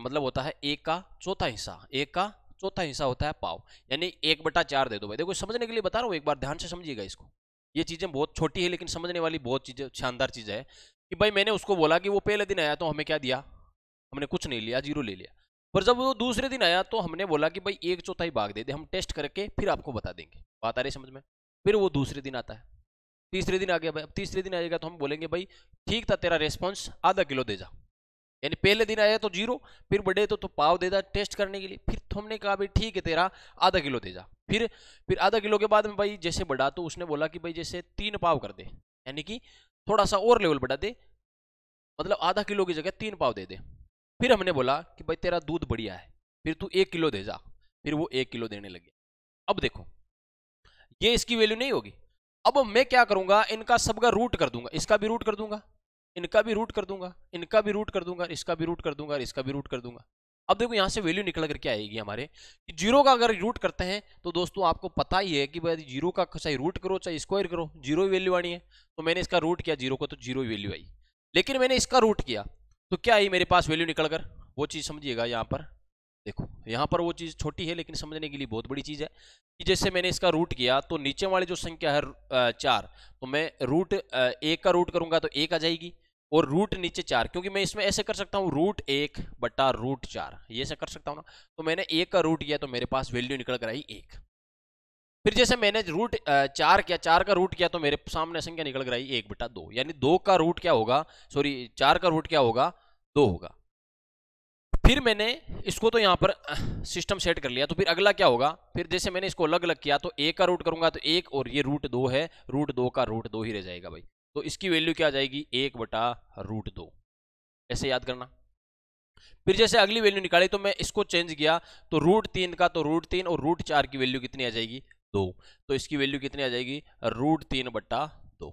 मतलब होता है एक का चौथा हिस्सा एक का चौथा हिस्सा होता है पाव यानी एक बटा चार दे दो भाई देखो समझने के लिए बता रहा हूँ एक बार ध्यान से समझिएगा इसको ये चीज़ें बहुत छोटी है लेकिन समझने वाली बहुत चीज़ें शानदार चीज़ है कि भाई मैंने उसको बोला कि वो पहले दिन आया तो हमें क्या दिया हमने कुछ नहीं लिया जीरो ले लिया पर जब वो दूसरे दिन आया तो हमने बोला कि भाई एक चौथाई भाग दे दे हम टेस्ट करके फिर आपको बता देंगे बात आ रही समझ में फिर वो दूसरे दिन आता है तीसरे दिन आ गया भाई अब तीसरे दिन आएगा तो हम बोलेंगे भाई ठीक था तेरा रेस्पॉन्स आधा किलो दे जा यानी पहले दिन आया तो जीरो फिर बड़े तो, तो पाव दे दा टेस्ट करने के लिए फिर तुमने कहा भाई ठीक है तेरा आधा किलो दे जा फिर फिर आधा किलो के बाद में भाई जैसे बढ़ा तो उसने बोला कि भाई जैसे तीन पाव कर दे यानी कि थोड़ा सा और लेवल बढ़ा दे मतलब आधा किलो की जगह तीन पाव दे दे फिर हमने बोला कि भाई तेरा दूध बढ़िया है फिर तू एक किलो दे जा फिर वो एक किलो देने लगे अब देखो ये इसकी वैल्यू नहीं होगी अब मैं क्या करूंगा इनका सबका रूट कर दूंगा इसका भी रूट कर दूंगा इनका भी रूट कर दूंगा इनका भी रूट कर दूंगा इसका भी रूट कर दूंगा इसका भी रूट कर दूंगा अब देखो यहाँ से वैल्यू निकल करके आएगी हमारे कि जीरो का अगर रूट करते हैं तो दोस्तों आपको पता ही है कि भाई जीरो का चाहे रूट करो चाहे स्क्वायर करो जीरो वैल्यू आनी है तो मैंने इसका रूट किया जीरो को तो जीरो वैल्यू आई लेकिन मैंने इसका रूट किया तो क्या आई मेरे पास वैल्यू निकल कर वो चीज़ समझिएगा यहाँ पर देखो यहाँ पर वो चीज़ छोटी है लेकिन समझने के लिए बहुत बड़ी चीज़ है कि जैसे मैंने इसका रूट किया तो नीचे वाली जो संख्या है चार तो मैं रूट एक का रूट करूँगा तो एक आ जाएगी और रूट नीचे चार क्योंकि मैं इसमें ऐसे कर सकता हूँ रूट एक बटा रूट चार ये से कर सकता हूँ ना तो मैंने एक का रूट किया तो मेरे पास वैल्यू निकल कर आई एक फिर जैसे मैंने रूट चार किया चार का रूट किया तो मेरे सामने संख्या निकल कर आई एक बटा दो यानी दो का रूट क्या होगा सॉरी चार का रूट क्या होगा दो होगा फिर मैंने इसको तो यहाँ पर सिस्टम सेट कर लिया तो फिर अगला क्या होगा फिर जैसे मैंने इसको अलग अलग किया तो एक का रूट करूंगा तो एक और ये रूट दो है रूट दो का रूट दो ही रह जाएगा भाई तो इसकी वैल्यू क्या आ जाएगी एक बटा रूट दो ऐसे याद करना फिर जैसे अगली वैल्यू निकाली तो मैं इसको चेंज किया तो रूट तीन का तो रूट तीन और रूट चार की वैल्यू कितनी आ जाएगी दो तो इसकी वैल्यू कितनी आ जाएगी रूट तीन बट्टा दो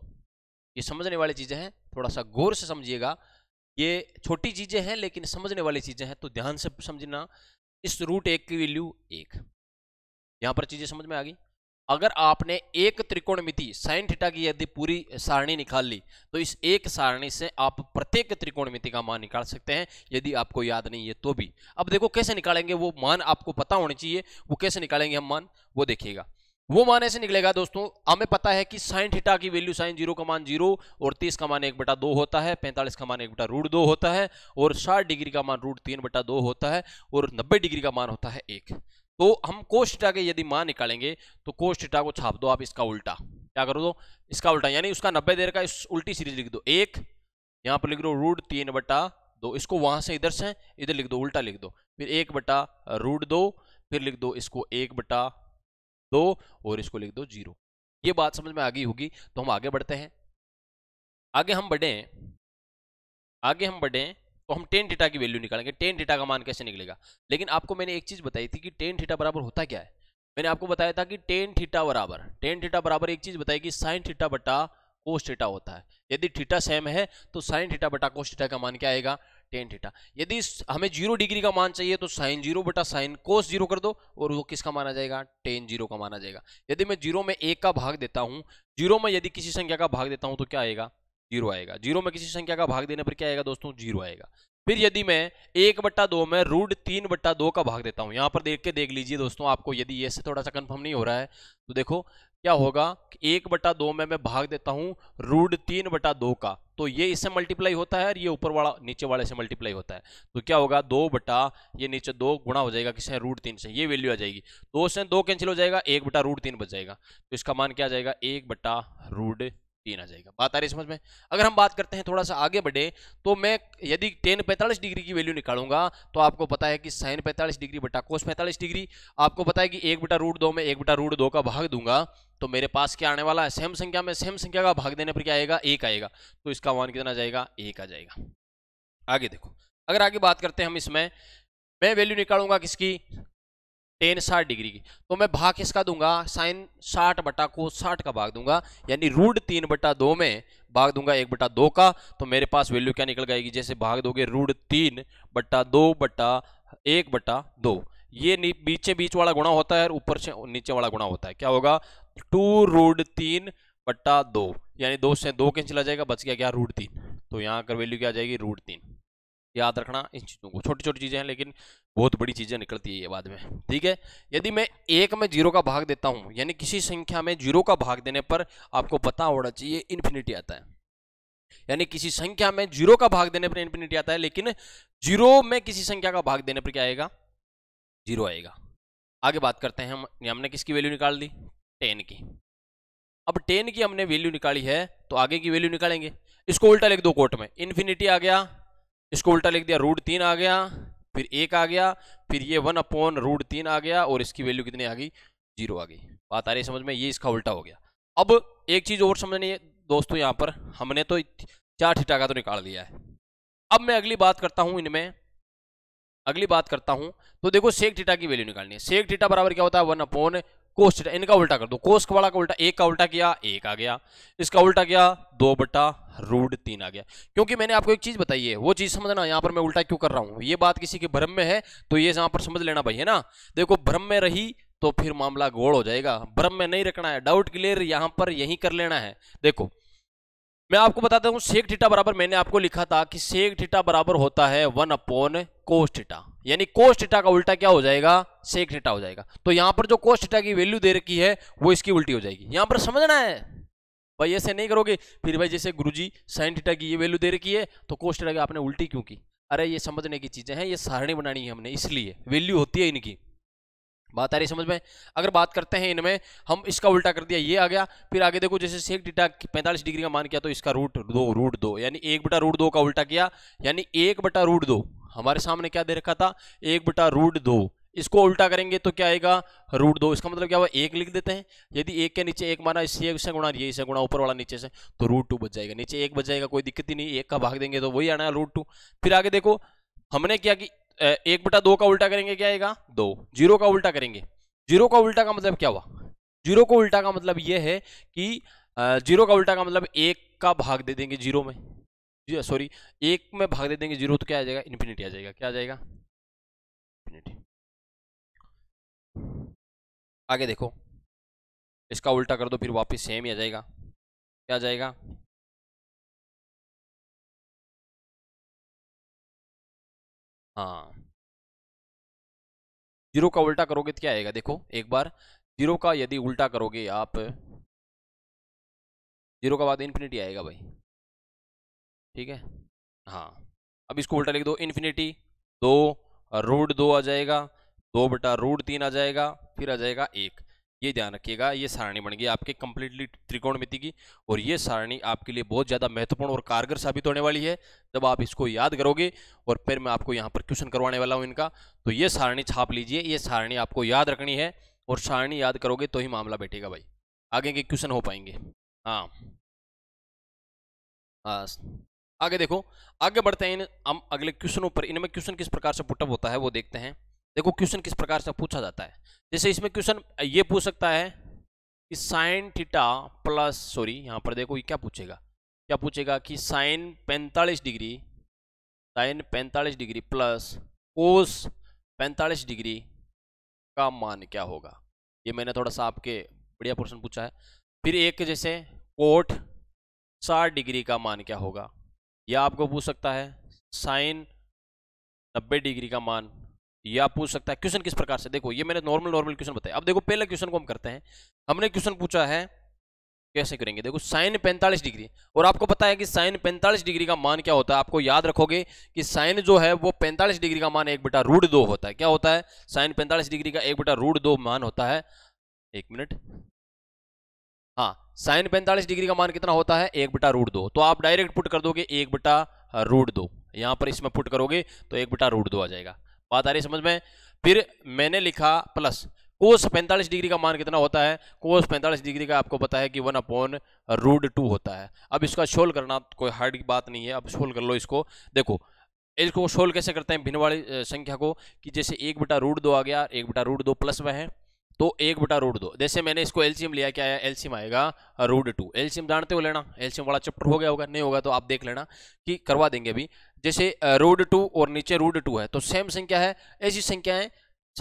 ये समझने वाली चीज़ें हैं थोड़ा सा गौर से समझिएगा ये छोटी चीज़ें हैं लेकिन समझने वाली चीज़ें हैं तो ध्यान से समझना इस रूट एक की वैल्यू एक यहां पर चीज़ें समझ में आ गई अगर आपने एक त्रिकोणमिति साइन थीटा की यदि पूरी सारणी निकाल ली तो इस एक सारणी से आप प्रत्येक त्रिकोणमिति का मान निकाल सकते हैं यदि आपको याद नहीं है तो भी अब देखो कैसे निकालेंगे वो मान आपको पता होना चाहिए वो कैसे निकालेंगे हम मान वो देखिएगा वो मान ऐसे निकलेगा दोस्तों हमें पता है कि साइन थीटा की वैल्यू साइन जीरो का मान जीरो और तीस का मान एक बटा दो होता है पैंतालीस का मान एक बटा रूट दो होता है और साठ डिग्री का मान रूट तीन बटा दो होता है और नब्बे डिग्री का मान होता है एक तो हम कोष्टा के यदि मान निकालेंगे तो कोष्टा को छाप दो आप इसका उल्टा क्या करो दो तो? इसका उल्टा यानी उसका नब्बे देर का इस उल्टी सीरीज लिख दो एक यहाँ पर लिख दो रूट तीन बटा दो इसको वहां से इधर से इधर लिख दो उल्टा लिख दो फिर एक बटा रूट दो फिर लिख दो इसको एक बटा दो और इसको लिख दो जीरो ये बात समझ में आ गई होगी तो हम आगे बढ़ते हैं आगे हम बढ़े आगे हम बढ़े तो हम टेन थीटा की वैल्यू निकालेंगे टेन डेटा का मान कैसे निकलेगा लेकिन आपको मैंने एक चीज़ बताई थी कि टेन थीटा बराबर होता क्या है मैंने आपको बताया था कि टेन थीटा बराबर टेन थीटा बराबर एक चीज़ बताई कि साइन थीटा बटा कोस थीटा होता है यदि थीटा सेम है तो साइन थीटा बटा कोस थीटा का मान क्या आएगा टेन थीटा यदि हमें जीरो डिग्री का मान चाहिए तो साइन जीरो बटा साइन कोस जीरो कर दो और वो किसका माना जाएगा टेन जीरो का माना जाएगा यदि मैं जीरो में एक का भाग देता हूँ जीरो में यदि किसी संख्या का भाग देता हूँ तो क्या आएगा जीरो आएगा जीरो में किसी संख्या का भाग देने पर क्या आएगा दोस्तों जीरो आएगा फिर यदि मैं एक बट्टा दो में रूट तीन बट्टा दो का भाग देता हूं यहां पर देख के देख लीजिए दोस्तों आपको यदि ये से थोड़ा सा कंफर्म नहीं हो रहा है तो देखो क्या होगा कि एक बट्टा दो में मैं भाग देता हूं रूट तीन बटा दो का तो ये इससे मल्टीप्लाई होता है और ये ऊपर वाला नीचे वाले से मल्टीप्लाई होता है तो क्या होगा दो बटा ये नीचे दो गुणा हो जाएगा किसान रूट तीन से ये वैल्यू आ जाएगी दो से दो कैंसिल हो जाएगा एक बटा रूट तीन बच जाएगा तो इसका मान क्या आ जाएगा एक बटा रूट तीन आ जाएगा बात आ रही समझ में अगर हम बात करते हैं थोड़ा सा आगे बढ़े तो मैं यदि टेन पैंतालीस डिग्री की वैल्यू निकालूंगा तो आपको पता है कि साइन पैंतालीस डिग्री बटा कोस पैंतालीस डिग्री आपको पता है कि एक बटा रूट दो में एक बटा रूट दो का भाग दूंगा तो मेरे पास क्या आने वाला है सेम संख्या में सेम संख्या का भाग देने पर क्या आएगा एक आएगा तो इसका वन कितना जाएगा एक आ जाएगा आगे देखो अगर आगे बात करते हैं हम इसमें मैं वैल्यू निकालूंगा किसकी टेन साठ डिग्री की तो मैं भाग किसका दूंगा साइन साठ बटा को साठ का भाग दूंगा यानी रूट तीन बटा दो में भाग दूंगा एक बटा दो का तो मेरे पास वैल्यू क्या निकल जाएगी जैसे भाग दोगे रूट तीन बट्टा दो बट्टा एक बटा दो ये बीचे बीच वाला गुणा होता है और ऊपर से नीचे वाला गुणा होता है क्या होगा टू रूट तीन बट्टा दो यानी दो से दो कैंसिल आ जाएगा बच गया क्या रूट तीन तो यहाँ कर वैल्यू क्या आ जाएगी रूट तीन याद रखना इन चीज़ों को छोटी छोटी चीज़ें हैं लेकिन बहुत बड़ी चीज़ें निकलती है ये बाद में ठीक है यदि मैं एक में जीरो का भाग देता हूँ यानी किसी संख्या में जीरो का भाग देने पर आपको पता होना चाहिए इन्फिनिटी आता है यानी किसी संख्या में जीरो का भाग देने पर इन्फिनिटी आता है लेकिन जीरो में किसी संख्या का भाग देने पर क्या आएगा जीरो आएगा आगे बात करते हैं हम हमने किसकी वैल्यू निकाल दी टेन की अब टेन की हमने वैल्यू निकाली है तो आगे की वैल्यू निकालेंगे इसको उल्टा लिख दो कोर्ट में इन्फिनिटी आ गया इसको उल्टा लिख दिया रूट तीन आ गया फिर एक आ गया फिर ये वन अपॉन रूट तीन आ गया और इसकी वैल्यू कितनी आ गई जीरो आ गई बात आ रही समझ में ये इसका उल्टा हो गया अब एक चीज़ और समझनी है दोस्तों यहाँ पर हमने तो चार थीटा का तो निकाल दिया है अब मैं अगली बात करता हूँ इनमें अगली बात करता हूँ तो देखो सेक थीटा की वैल्यू निकालनी है सेक थीटा बराबर क्या होता है वन अपॉन कोस थीटा इनका उल्टा कर दो कोस का का उल्टा एक का उल्टा किया एक आ गया इसका उल्टा किया दो बटा रूट तीन आ गया क्योंकि मैंने आपको एक चीज बताई है वो चीज समझना यहां पर मैं उल्टा क्यों कर रहा हूं ये बात किसी के भ्रम में है तो ये यहां पर समझ लेना भाई है ना देखो भ्रम में रही तो फिर मामला गोल हो जाएगा भ्रम में नहीं रखना है डाउट क्लियर यहां पर यही कर लेना है देखो मैं आपको बताता हूँ सेक ठीटा बराबर मैंने आपको लिखा था कि सेक ठीटा बराबर होता है वन अपॉन कोस थीटा यानी कोस थीटा का उल्टा क्या हो जाएगा सेक ठीटा हो जाएगा तो यहाँ पर जो कोस थीटा की वैल्यू दे रखी है वो इसकी उल्टी हो जाएगी यहाँ पर समझना है भाई ऐसे नहीं करोगे फिर भाई जैसे गुरु जी साइन ठीटा की ये वैल्यू दे रखी है तो कोस थीटा की आपने उल्टी क्यों की अरे ये समझने की चीज़ें हैं ये सारणी बनानी है हमने इसलिए वैल्यू होती है इनकी बात आ रही समझ में अगर बात करते हैं इनमें हम इसका उल्टा कर दिया ये आ गया फिर आगे देखो जैसे सेक डीटा पैंतालीस डिग्री का मान किया तो इसका रूट दो रूट दो यानी एक बटा रूट दो का उल्टा किया यानी एक बटा रूट दो हमारे सामने क्या दे रखा था एक बटा रूट दो इसको उल्टा करेंगे तो क्या आएगा रूट दो इसका मतलब क्या हुआ एक लिख देते हैं यदि एक के नीचे एक माना इससे इससे गुणा ये इसे गुणा ऊपर वाला नीचे से तो रूट टू बच जाएगा नीचे एक बच जाएगा कोई दिक्कत ही नहीं एक का भाग देंगे तो वही आना है रूट टू फिर आगे देखो हमने क्या कि एक बटा दो का उल्टा करेंगे क्या आएगा दो जीरो का उल्टा करेंगे जीरो का उल्टा का मतलब क्या हुआ जीरो को उल्टा का मतलब यह है कि जीरो का उल्टा का मतलब एक का भाग दे देंगे जीरो में सॉरी एक में भाग दे देंगे जीरो तो क्या आ जाएगा इन्फिनिटी आ जाएगा क्या आ जाएगा इन्फिनिटी आगे देखो इसका उल्टा कर दो फिर वापस सेम ही आ जाएगा क्या आ जाएगा हाँ जीरो का उल्टा करोगे तो क्या आएगा देखो एक बार जीरो का यदि उल्टा करोगे आप जीरो का बाद इन्फिनिटी आएगा भाई ठीक है हाँ अब इसको उल्टा लिख दो इन्फिनिटी दो रूट दो आ जाएगा दो बटा रूट तीन आ जाएगा फिर आ जाएगा एक ये ध्यान रखिएगा ये सारणी बन गई आपके कंप्लीटली त्रिकोणमिति की और ये सारणी आपके लिए बहुत ज़्यादा महत्वपूर्ण और कारगर साबित होने वाली है जब आप इसको याद करोगे और फिर मैं आपको यहाँ पर क्वेश्चन करवाने वाला हूँ इनका तो ये सारणी छाप लीजिए ये सारणी आपको याद रखनी है और सारणी याद करोगे तो ही मामला बैठेगा भाई आगे के क्वेश्चन हो पाएंगे हाँ, हाँ। आगे देखो आगे बढ़ते हैं इन हम अगले क्वेश्चनों पर इनमें क्वेश्चन किस प्रकार से पुटअप होता है वो देखते हैं देखो क्वेश्चन किस प्रकार से पूछा जाता है जैसे इसमें क्वेश्चन ये पूछ सकता है कि साइन थीटा प्लस सॉरी यहाँ पर देखो ये क्या पूछेगा क्या पूछेगा कि साइन पैंतालीस डिग्री साइन पैंतालीस डिग्री प्लस कोस पैंतालीस डिग्री का मान क्या होगा ये मैंने थोड़ा सा आपके बढ़िया प्रश्न पूछा है फिर एक जैसे कोट साठ डिग्री का मान क्या होगा यह आपको पूछ सकता है साइन नब्बे डिग्री का मान या पूछ सकता है क्वेश्चन किस प्रकार से देखो ये मैंने नॉर्मल नॉर्मल क्वेश्चन बताया अब देखो पहले क्वेश्चन को हम करते हैं हमने क्वेश्चन पूछा है कैसे करेंगे देखो साइन 45 डिग्री और आपको पता है कि साइन 45 डिग्री का मान क्या होता है आपको याद रखोगे कि साइन जो है वो 45 डिग्री का मान एक बटा रूट दो होता है क्या होता है साइन 45 डिग्री का एक बटा रूट दो मान होता है एक मिनट हाँ साइन 45 डिग्री का मान कितना होता है एक बटा रूट दो तो आप डायरेक्ट पुट कर दोगे एक बटा रूट दो यहां पर इसमें पुट करोगे तो एक बटा रूट दो आ जाएगा बात आ रही समझ में फिर मैंने लिखा प्लस कोस 45 डिग्री का मान कितना होता है कोस 45 डिग्री का आपको पता है कि वन अपॉन रूड टू होता है अब इसका शोल करना कोई हार्ड की बात नहीं है अब शोल कर लो इसको देखो इसको शोल कैसे करते हैं भिन्न वाली संख्या को कि जैसे एक बटा रूट दो आ गया एक बटा रूट दो प्लस में है तो एक बटा रूट दो जैसे मैंने इसको एलसीएम लिया क्या आया एलसीएम आएगा रूट टू एलसीएम जानते हो लेना एलसीएम वाला चैप्टर हो गया होगा नहीं होगा तो आप देख लेना कि करवा देंगे अभी जैसे रूट टू और नीचे रूट टू है तो सेम संख्या है ऐसी संख्याएं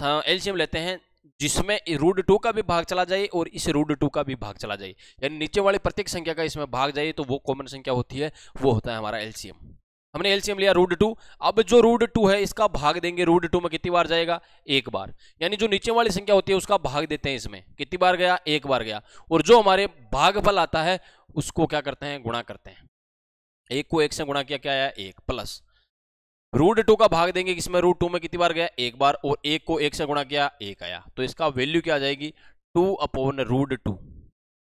है एलसीएम लेते हैं जिसमें रूट टू का भी भाग चला जाए और इस रूट टू का भी भाग चला जाए यानी नीचे वाली प्रत्येक संख्या का इसमें भाग जाए तो वो कॉमन संख्या होती है वो होता है हमारा एलसीएम हमने एलसीएम लिया रूट टू अब जो रूट टू है इसका भाग देंगे रूट टू में कितनी बार जाएगा एक बार यानी जो नीचे वाली संख्या होती है उसका भाग देते हैं इसमें कितनी बार गया एक बार गया और जो हमारे भागफल आता है उसको क्या करते हैं गुणा करते हैं एक को एक से गुणा किया क्या आया एक प्लस रूट टू का भाग देंगे किसमें रूट टू में कितनी बार गया एक बार और एक को एक से गुणा किया एक आया तो इसका वैल्यू क्या आ जाएगी two upon root two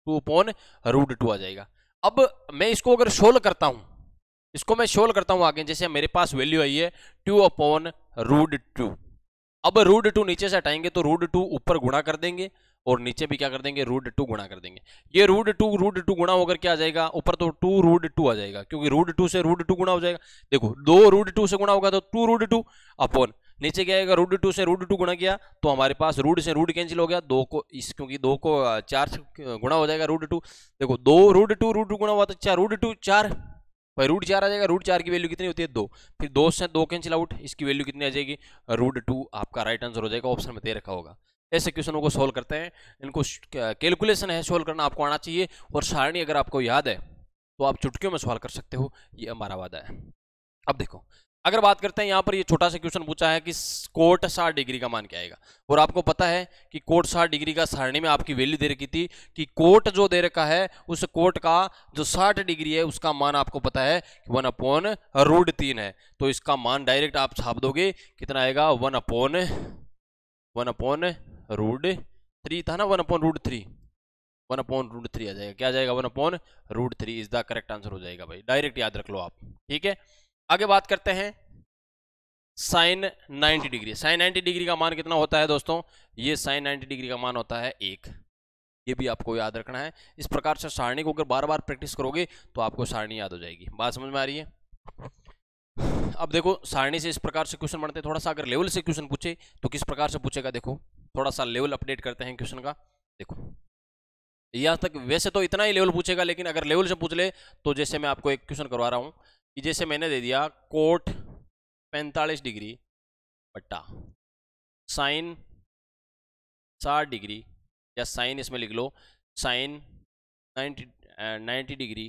two upon root two आ जाएगा अब मैं इसको अगर सोल्व करता हूं इसको मैं शोल करता हूं आगे जैसे मेरे पास वैल्यू आई है टू अपॉन रूड टू अब रूड टू नीचे से हटाएंगे तो रूड टू ऊपर गुणा कर देंगे और नीचे भी क्या कर देंगे रूड टू गुणा कर देंगे ये रूड टू रूड टू गुणा होकर क्या आ जाएगा ऊपर तो टू रूड टू आ जाएगा क्योंकि रूड टू से रूड टू गुणा हो जाएगा देखो दो रूड टू से गुणा होगा तो टू रूड टू अपॉन नीचे क्या आएगा रूड टू से रूड टू गुणा किया तो हमारे पास रूड से रूड कैंसिल हो गया दो को इस क्योंकि दो को चार गुणा हो जाएगा रूड टू देखो दो रूड टू रूड टू गुणा हुआ तो चार रूड टू चार भाई रूट चार आ जाएगा रूट चार की वैल्यू कितनी होती है दो फिर दो से दो कैंसिल आउट इसकी वैल्यू कितनी आ जाएगी रूट टू आपका राइट आंसर हो जाएगा ऑप्शन में दे रखा होगा ऐसे क्वेश्चनों को सोल्व करते हैं इनको कैलकुलेशन है सोल्व करना आपको आना चाहिए और सारणी अगर आपको याद है तो आप चुटकियों में सॉल्व कर सकते हो ये हमारा वादा है अब देखो अगर बात करते हैं यहाँ पर ये छोटा सा क्वेश्चन पूछा है कि कोट साठ डिग्री का मान क्या आएगा और आपको पता है कि कोट साठ डिग्री का सारणी में आपकी वैल्यू दे रखी थी कि कोट जो दे रखा है उस कोट का जो साठ डिग्री है उसका मान आपको पता है कि वन अपॉन रूड तीन है तो इसका मान डायरेक्ट आप छाप दोगे कितना आएगा one upon one upon root three था ना one upon root three one upon root three आ जाएगा क्या आ जाएगा one upon root three is the correct answer हो जाएगा भाई डायरेक्ट याद रख लो आप ठीक है आगे बात करते हैं साइन 90 डिग्री साइन 90 डिग्री का मान कितना होता है दोस्तों ये साइन 90 डिग्री का मान होता है एक ये भी आपको याद रखना है इस प्रकार से सारणी को अगर बार बार प्रैक्टिस करोगे तो आपको सारणी याद हो जाएगी बात समझ में आ रही है अब देखो सारणी से इस प्रकार से क्वेश्चन बनते हैं थोड़ा सा अगर लेवल से क्वेश्चन पूछे तो किस प्रकार से पूछेगा देखो थोड़ा सा लेवल अपडेट करते हैं क्वेश्चन का देखो यहाँ तक वैसे तो इतना ही लेवल पूछेगा लेकिन अगर लेवल से पूछ ले तो जैसे मैं आपको एक क्वेश्चन करवा रहा हूँ जैसे मैंने दे दिया कोट पैंतालीस डिग्री बट्टा साइन 60 डिग्री या साइन इसमें लिख लो साइन 90 नाइन्टी डिग्री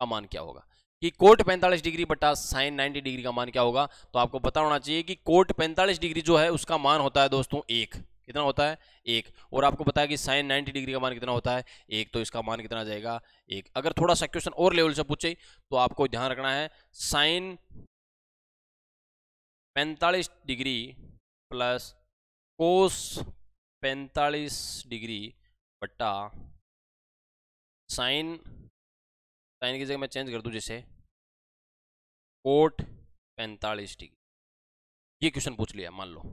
का मान क्या होगा कि कोट 45 डिग्री बट्टा साइन 90 डिग्री का मान क्या होगा तो आपको पता होना चाहिए कि कोट 45 डिग्री जो है उसका मान होता है दोस्तों एक कितना होता है एक और आपको बताया कि साइन 90 डिग्री का मान कितना होता है एक तो इसका मान कितना जाएगा एक अगर थोड़ा सा क्वेश्चन और लेवल से पूछे तो आपको ध्यान रखना है sine 45 degree plus cos 45 degree बट्टा साइन साइन की जगह मैं चेंज कर दूं जैसे कोट पैंतालीस डिग्री ये क्वेश्चन पूछ लिया मान लो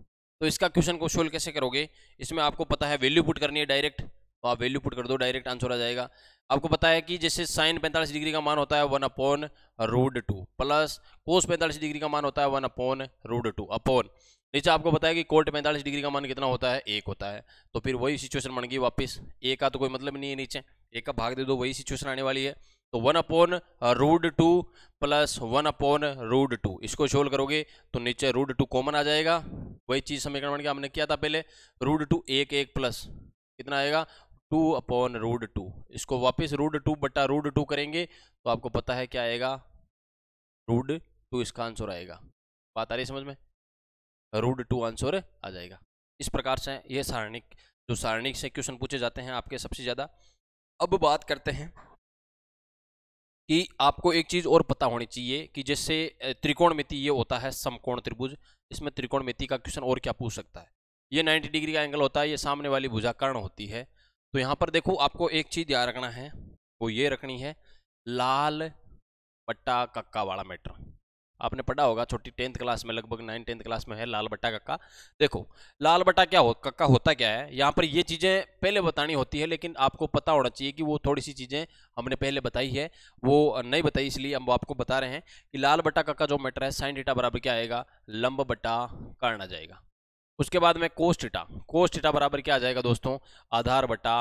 तो इसका क्वेश्चन को सोल्व कैसे करोगे इसमें आपको पता है वैल्यू पुट करनी है डायरेक्ट तो आप वैल्यू पुट कर दो डायरेक्ट आंसर आ जाएगा आपको पता है कि जैसे साइन पैंतालीस डिग्री का मान होता है one upon root two plus cos पैंतालीस डिग्री का मान होता है one upon root two upon नीचे आपको पता है कि कोर्ट पैंतालीस डिग्री का मान कितना होता है एक होता है तो फिर वही सिचुएशन बन गई वापस एक का तो कोई मतलब नहीं है नीचे एक का भाग दे दो वही सिचुएशन आने वाली है तो one upon root two plus one upon root two इसको शोल करोगे तो नीचे रूड टू कॉमन आ जाएगा वही चीज़ समीकरण बन गया हमने किया था पहले रूड टू एक एक प्लस कितना आएगा टू अपॉन रूड टू इसको वापस रूड टू बट्टा रूड टू करेंगे तो आपको पता है क्या आएगा रूड टू इसका आंसर आएगा बात आ रही समझ में रूड टू आंसर आ जाएगा इस प्रकार से ये सारणिक जो सारणिक से क्वेश्चन पूछे जाते हैं आपके सबसे ज़्यादा अब बात करते हैं कि आपको एक चीज़ और पता होनी चाहिए कि जैसे त्रिकोणमिति ये होता है समकोण त्रिभुज इसमें त्रिकोणमिति का क्वेश्चन और क्या पूछ सकता है ये 90 डिग्री का एंगल होता है ये सामने वाली भुजाकर्ण होती है तो यहाँ पर देखो आपको एक चीज़ याद रखना है वो ये रखनी है लाल पट्टा कक्का वाला मैटर आपने पढ़ा होगा छोटी टेंथ क्लास में लगभग नाइन टेंथ क्लास में है लाल बट्टा कक्का देखो लाल बट्टा क्या हो कक्का होता क्या है यहाँ पर ये चीज़ें पहले बतानी होती है लेकिन आपको पता होना चाहिए कि वो थोड़ी सी चीज़ें हमने पहले बताई है वो नहीं बताई इसलिए हम आपको बता रहे हैं कि लाल बट्टा कक्का जो मैटर है साइन डीटा बराबर क्या आएगा लंब बट्टा कर्ण आ जाएगा उसके बाद में कोस्टिटा कोस्टिटा बराबर क्या आ जाएगा दोस्तों आधार बटा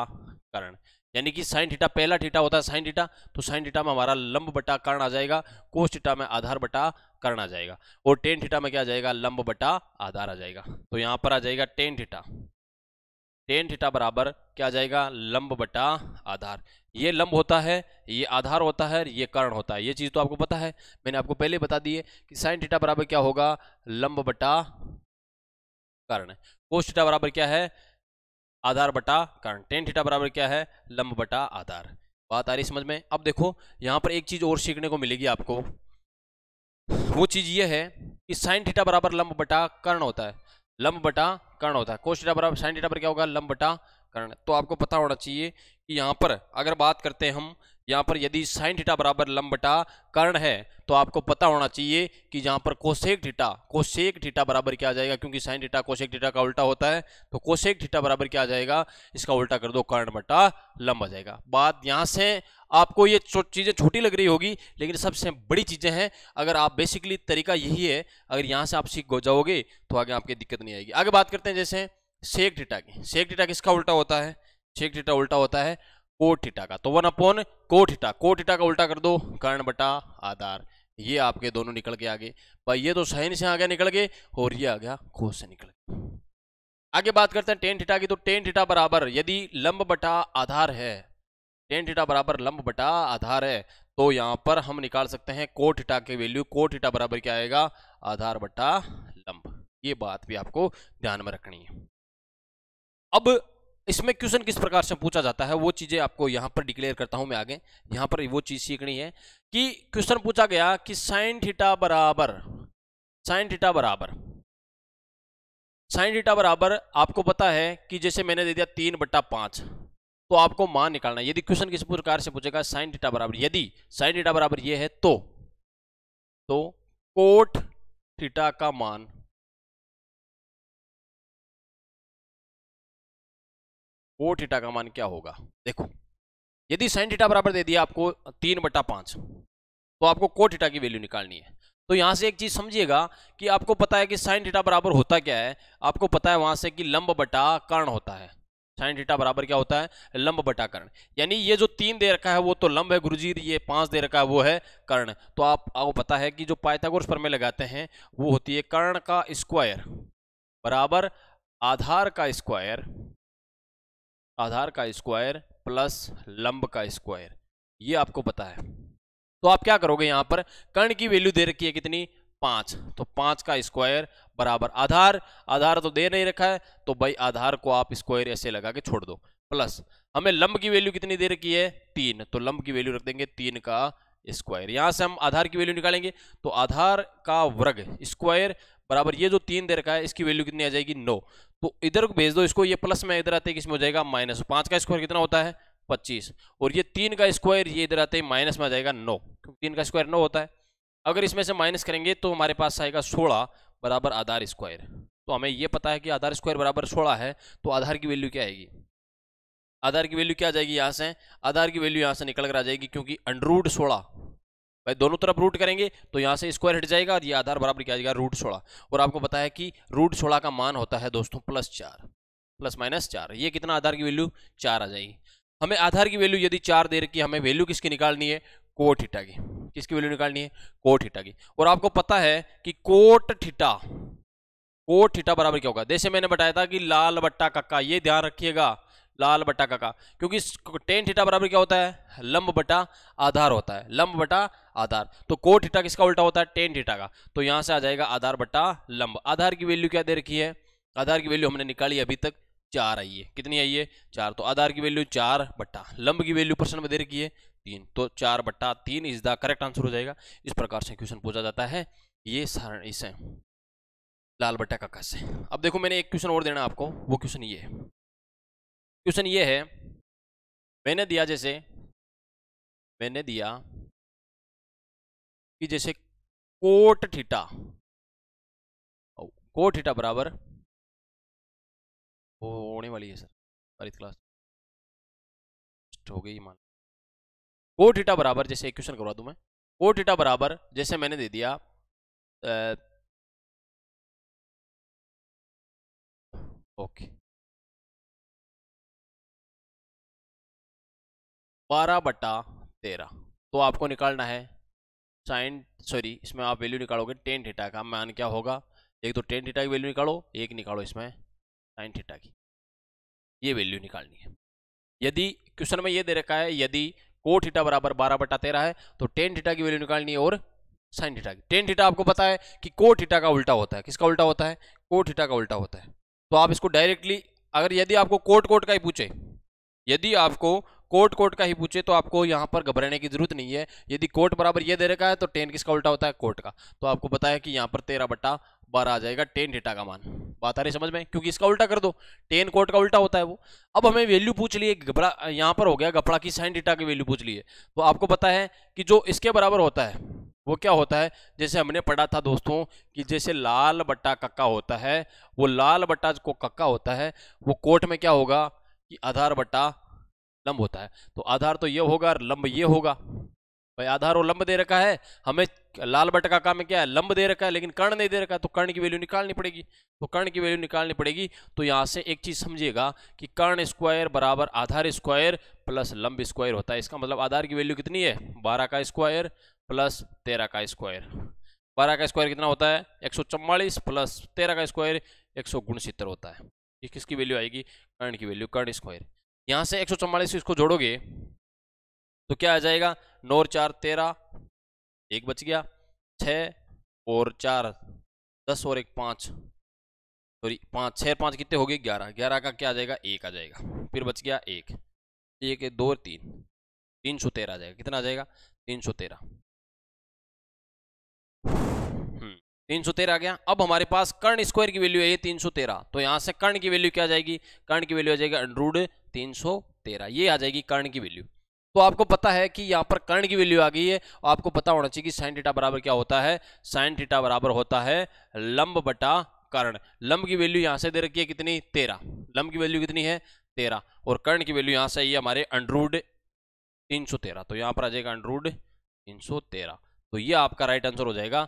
करण यानी कि साइन थीटा पहला थीटा होता है साइन थीटा तो साइन थीटा में हमारा लंब बटा कर्ण आ जाएगा कोस थीटा में आधार बटा कर्ण आ जाएगा और टेन थीटा में क्या आ जाएगा लंब बटा आधार आ जाएगा तो यहां पर आ जाएगा टेन थीटा टेन थीटा बराबर क्या आ जाएगा लंब बटा आधार ये लंब होता है ये आधार होता है ये कर्ण होता है ये चीज़ तो आपको पता है मैंने आपको पहले बता दी है कि साइन थीटा बराबर क्या होगा लंब बटा कर्ण कोस थीटा बराबर क्या है आधार बटा कर्ण टेन थीटा बराबर क्या है लंब बटा आधार बात आ रही समझ में अब देखो यहाँ पर एक चीज़ और सीखने को मिलेगी आपको वो चीज़ ये है कि साइन थीटा बराबर लंब बटा कर्ण होता है लंब बटा कर्ण होता है कोश थीटा बराबर साइन थीटा पर क्या होगा लंब बटा कर्ण तो आपको पता होना चाहिए कि यहाँ पर अगर बात करते हैं हम यहाँ पर यदि साइन थीटा बराबर लंबटा कर्ण है तो आपको पता होना चाहिए कि यहाँ पर कोशेक थीटा कोशेक थीटा बराबर क्या आ जाएगा क्योंकि साइन थीटा कोशेक थीटा का उल्टा होता है तो कोशेक थीटा बराबर क्या आ जाएगा इसका उल्टा कर दो कर्ण बटा लंब आ जाएगा बात यहां से आपको ये चीज़ें छोटी लग रही होगी लेकिन सबसे बड़ी चीज़ें हैं अगर आप बेसिकली तरीका यही है अगर यहाँ से आप सीख जाओगे तो आगे आपकी दिक्कत नहीं आएगी आगे बात करते हैं जैसे सेक डिटा की सेक डिटा किसका उल्टा होता है सेक डिटा उल्टा होता है कोटिटा का तो वन अपॉन कोटिटा कोटिटा का उल्टा कर दो कर्ण बटा आधार ये आपके दोनों निकल के आगे भाई ये तो साइन से आ गया निकल गए और ये आ गया कोस से निकल के आगे बात करते हैं टेन थीटा की तो टेन थीटा बराबर यदि लंब बटा आधार है टेन थीटा बराबर लंब बटा आधार है तो यहां पर हम निकाल सकते हैं कोट थीटा के वैल्यू कोट थीटा बराबर क्या आएगा आधार बटा लंब ये बात भी आपको ध्यान में रखनी है अब इसमें क्वेश्चन किस प्रकार से पूछा जाता है वो चीज़ें आपको यहाँ पर डिक्लेयर करता हूं मैं आगे यहाँ पर वो चीज़ सीखनी है कि क्वेश्चन पूछा गया कि साइन थीटा बराबर साइन थीटा बराबर साइन थीटा बराबर आपको पता है कि जैसे मैंने दे दिया तीन बट्टा पांच तो आपको मान निकालना यदि क्वेश्चन किस प्रकार से पूछेगा साइन थीटा बराबर यदि साइन थीटा बराबर ये है तो, तो कोट थीटा का मान को थीटा का मान क्या होगा देखो यदि साइन थीटा बराबर दे दिया आपको तीन बटा पांच तो आपको को थीटा की वैल्यू निकालनी है तो यहां से एक चीज़ समझिएगा कि आपको पता है कि साइन थीटा बराबर होता क्या है आपको पता है वहां से कि लंब बटा कर्ण होता है साइन थीटा बराबर क्या होता है लंब बटा कर्ण यानी ये जो तीन दे रखा है वो तो लंब है गुरुजी ये पांच दे रखा है वो है कर्ण तो आप आपको पता है कि जो पाइथागोरस पर लगाते हैं वो होती है कर्ण का स्क्वायर बराबर आधार का स्क्वायर आधार का स्क्वायर प्लस लंब का स्क्वायर ये आपको पता है तो आप क्या करोगे यहां पर कर्ण की वैल्यू दे रखी है कितनी पांच तो पांच का स्क्वायर बराबर आधार आधार तो दे नहीं रखा है तो भाई आधार को आप स्क्वायर ऐसे लगा के छोड़ दो प्लस हमें लंब की वैल्यू कितनी दे रखी है तीन तो लंब की वैल्यू रख देंगे तीन का स्क्वायर यहां से हम आधार की वैल्यू निकालेंगे तो आधार का वर्ग स्क्वायर बराबर ये जो तीन दे रखा है इसकी वैल्यू कितनी आ जाएगी नो तो इधर भेज दो इसको ये प्लस में इधर आते हैं किसमें हो जाएगा माइनस पाँच का स्क्वायर कितना होता है पच्चीस और ये तीन का स्क्वायर ये इधर आते हैं माइनस में आ जाएगा नो क्योंकि तीन का स्क्वायर नो होता है अगर इसमें से माइनस करेंगे तो हमारे पास आएगा सोलह बराबर आधार स्क्वायर तो हमें ये पता है कि आधार स्क्वायर बराबर सोलह है तो आधार की वैल्यू क्या आएगी आधार की वैल्यू क्या आ जाएगी यहाँ से आधार की वैल्यू यहाँ से निकल कर आ जाएगी क्योंकि अंडरूड सोलह भाई दोनों तरफ रूट करेंगे तो यहाँ से स्क्वायर हट जाएगा और ये आधार बराबर क्या जाएगा रूट सोलह और आपको बताया कि रूट सोलह का मान होता है दोस्तों प्लस चार प्लस माइनस चार ये कितना आधार की वैल्यू चार आ जाएगी हमें आधार की वैल्यू यदि चार दे रखी हमें वैल्यू किसकी निकालनी है कोट हिटा की किसकी वैल्यू निकालनी है कोट हिटा की और आपको पता है कि कोट ठिटा कोट ठिटा बराबर क्या होगा जैसे मैंने बताया था कि लाल बट्टा कक्का ये ध्यान रखिएगा लाल बटा का, का क्योंकि टेन थीटा बराबर क्या होता है लंब बटा आधार होता है लंब बटा आधार तो को थीटा किसका उल्टा होता है टेन थीटा का तो यहां से आ जाएगा आधार बटा लंब आधार की वैल्यू क्या दे रखी है आधार की वैल्यू हमने निकाली अभी तक चार आई है कितनी आई है चार तो आधार की वैल्यू चार बट्टा लंब की वैल्यू प्रश्न में दे रखी है तीन तो चार बट्टा तीन इज द करेक्ट आंसर हो जाएगा इस प्रकार से क्वेश्चन पूछा जाता है ये सारण इसे लाल बट्टा का कस है अब देखो मैंने एक क्वेश्चन और देना आपको वो क्वेश्चन ये है क्वेश्चन ये है मैंने दिया जैसे मैंने दिया कि जैसे कोट ठीटा कोट ठीटा बराबर होने वाली है सर हमारी क्लास हो गई मान कोट ठीटा बराबर जैसे एक क्वेश्चन करवा दूं मैं कोट ठीटा बराबर जैसे मैंने दे दिया ओके बारह बटा तेरह तो आपको निकालना है साइन सॉरी इसमें आप वैल्यू निकालोगे टेन थीटा का मान क्या होगा एक तो टेन थीटा की वैल्यू निकालो एक निकालो इसमें साइन थीटा की ये वैल्यू निकालनी है यदि क्वेश्चन में ये दे रखा है यदि को थीटा बराबर बारह बटा तेरह है तो टेन थीटा की वैल्यू निकालनी है और साइन थीटा की टेन थीटा आपको पता है कि को थीटा का उल्टा होता है किसका उल्टा होता है को थीटा का उल्टा होता है तो आप इसको डायरेक्टली अगर यदि आपको कोट कोट का ही पूछे यदि आपको कोट कोट का ही पूछे तो आपको यहाँ पर घबराने की जरूरत नहीं है यदि कोट बराबर ये दे रखा है तो टेन किसका उल्टा होता है कोट का तो आपको बताया कि यहाँ पर तेरह बट्टा बारह आ जाएगा टेन डेटा का मान बात आ रही समझ में क्योंकि इसका उल्टा कर दो टेन कोट का उल्टा होता है वो अब हमें वैल्यू पूछ लिए घबरा यहाँ पर हो गया घपड़ा की साइन डेटा की वैल्यू पूछ लिए तो आपको पता है कि जो इसके बराबर होता है वो क्या होता है जैसे हमने पढ़ा था दोस्तों कि जैसे लाल बट्टा कक्का होता है वो लाल बट्टा को कक्का होता है वो कोट में क्या होगा कि आधार बट्टा लंब होता है तो आधार तो ये होगा और लंब ये होगा भाई आधार और लंब दे रखा है हमें लाल बट का काम क्या है लंब दे रखा है लेकिन कर्ण नहीं दे रखा है तो कर्ण की वैल्यू निकालनी पड़ेगी तो कर्ण की वैल्यू निकालनी पड़ेगी तो यहाँ से एक चीज़ समझिएगा कि कर्ण स्क्वायर बराबर आधार स्क्वायर प्लस लंब स्क्वायर होता है इसका मतलब आधार की वैल्यू कितनी है बारह का स्क्वायर प्लस तेरह का स्क्वायर बारह का स्क्वायर कितना होता है एक सौ चौवालीस प्लस तेरह का स्क्वायर एक सौ होता है ये किसकी वैल्यू आएगी कर्ण की वैल्यू कर्ण स्क्वायर यहाँ से एक सौ इसको जोड़ोगे तो क्या आ जाएगा नौ चार तेरह एक बच गया छ और चार दस और एक पाँच सॉरी पाँच छः पाँच कितने हो गए ग्यारह ग्यारह का क्या आ जाएगा एक आ जाएगा फिर बच गया एक एक दो और तीन तीन सौ तेरह आ जाएगा कितना आ जाएगा तीन सौ तेरह हम्म, तीन सौ तेरह आ गया अब हमारे पास कर्ण स्क्वायर की वैल्यू है ये तीन सौ तेरह तो यहाँ से कर्ण की वैल्यू क्या आ जाएगी कर्ण की वैल्यू आ जाएगी अंड्रूड तीन सौ तेरह ये आ जाएगी कर्ण की वैल्यू तो आपको पता है कि यहाँ पर कर्ण की वैल्यू आ गई है और आपको पता होना चाहिए कि साइन टीटा बराबर क्या होता है साइन टीटा बराबर होता है लंब बटा कर्ण लंब की वैल्यू यहाँ से दे रखी है कितनी तेरह लंब की वैल्यू कितनी है तेरह और कर्ण की वैल्यू यहाँ से आई है हमारे अंडरूड तीन सौ तेरह तो यहाँ पर आ जाएगा अंडरूड तीन सौ तेरह तो ये आपका राइट आंसर हो जाएगा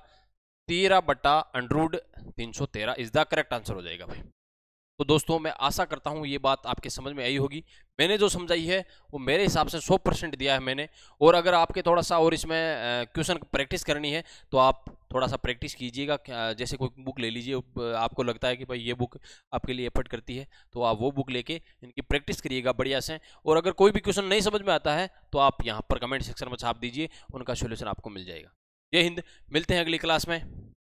तेरह बटा अंडरूड तीन सौ तेरह इज द करेक्ट आंसर हो जाएगा भाई तो दोस्तों मैं आशा करता हूँ ये बात आपके समझ में आई होगी मैंने जो समझाई है वो मेरे हिसाब से सौ परसेंट दिया है मैंने और अगर आपके थोड़ा सा और इसमें क्वेश्चन प्रैक्टिस करनी है तो आप थोड़ा सा प्रैक्टिस कीजिएगा जैसे कोई बुक ले लीजिए आपको लगता है कि भाई ये बुक आपके लिए एफर्ट करती है तो आप वो बुक लेके इनकी प्रैक्टिस करिएगा बढ़िया से और अगर कोई भी क्वेश्चन नहीं समझ में आता है तो आप यहाँ पर कमेंट सेक्शन में छाप दीजिए उनका सोल्यूशन आपको मिल जाएगा जय हिंद मिलते हैं अगली क्लास में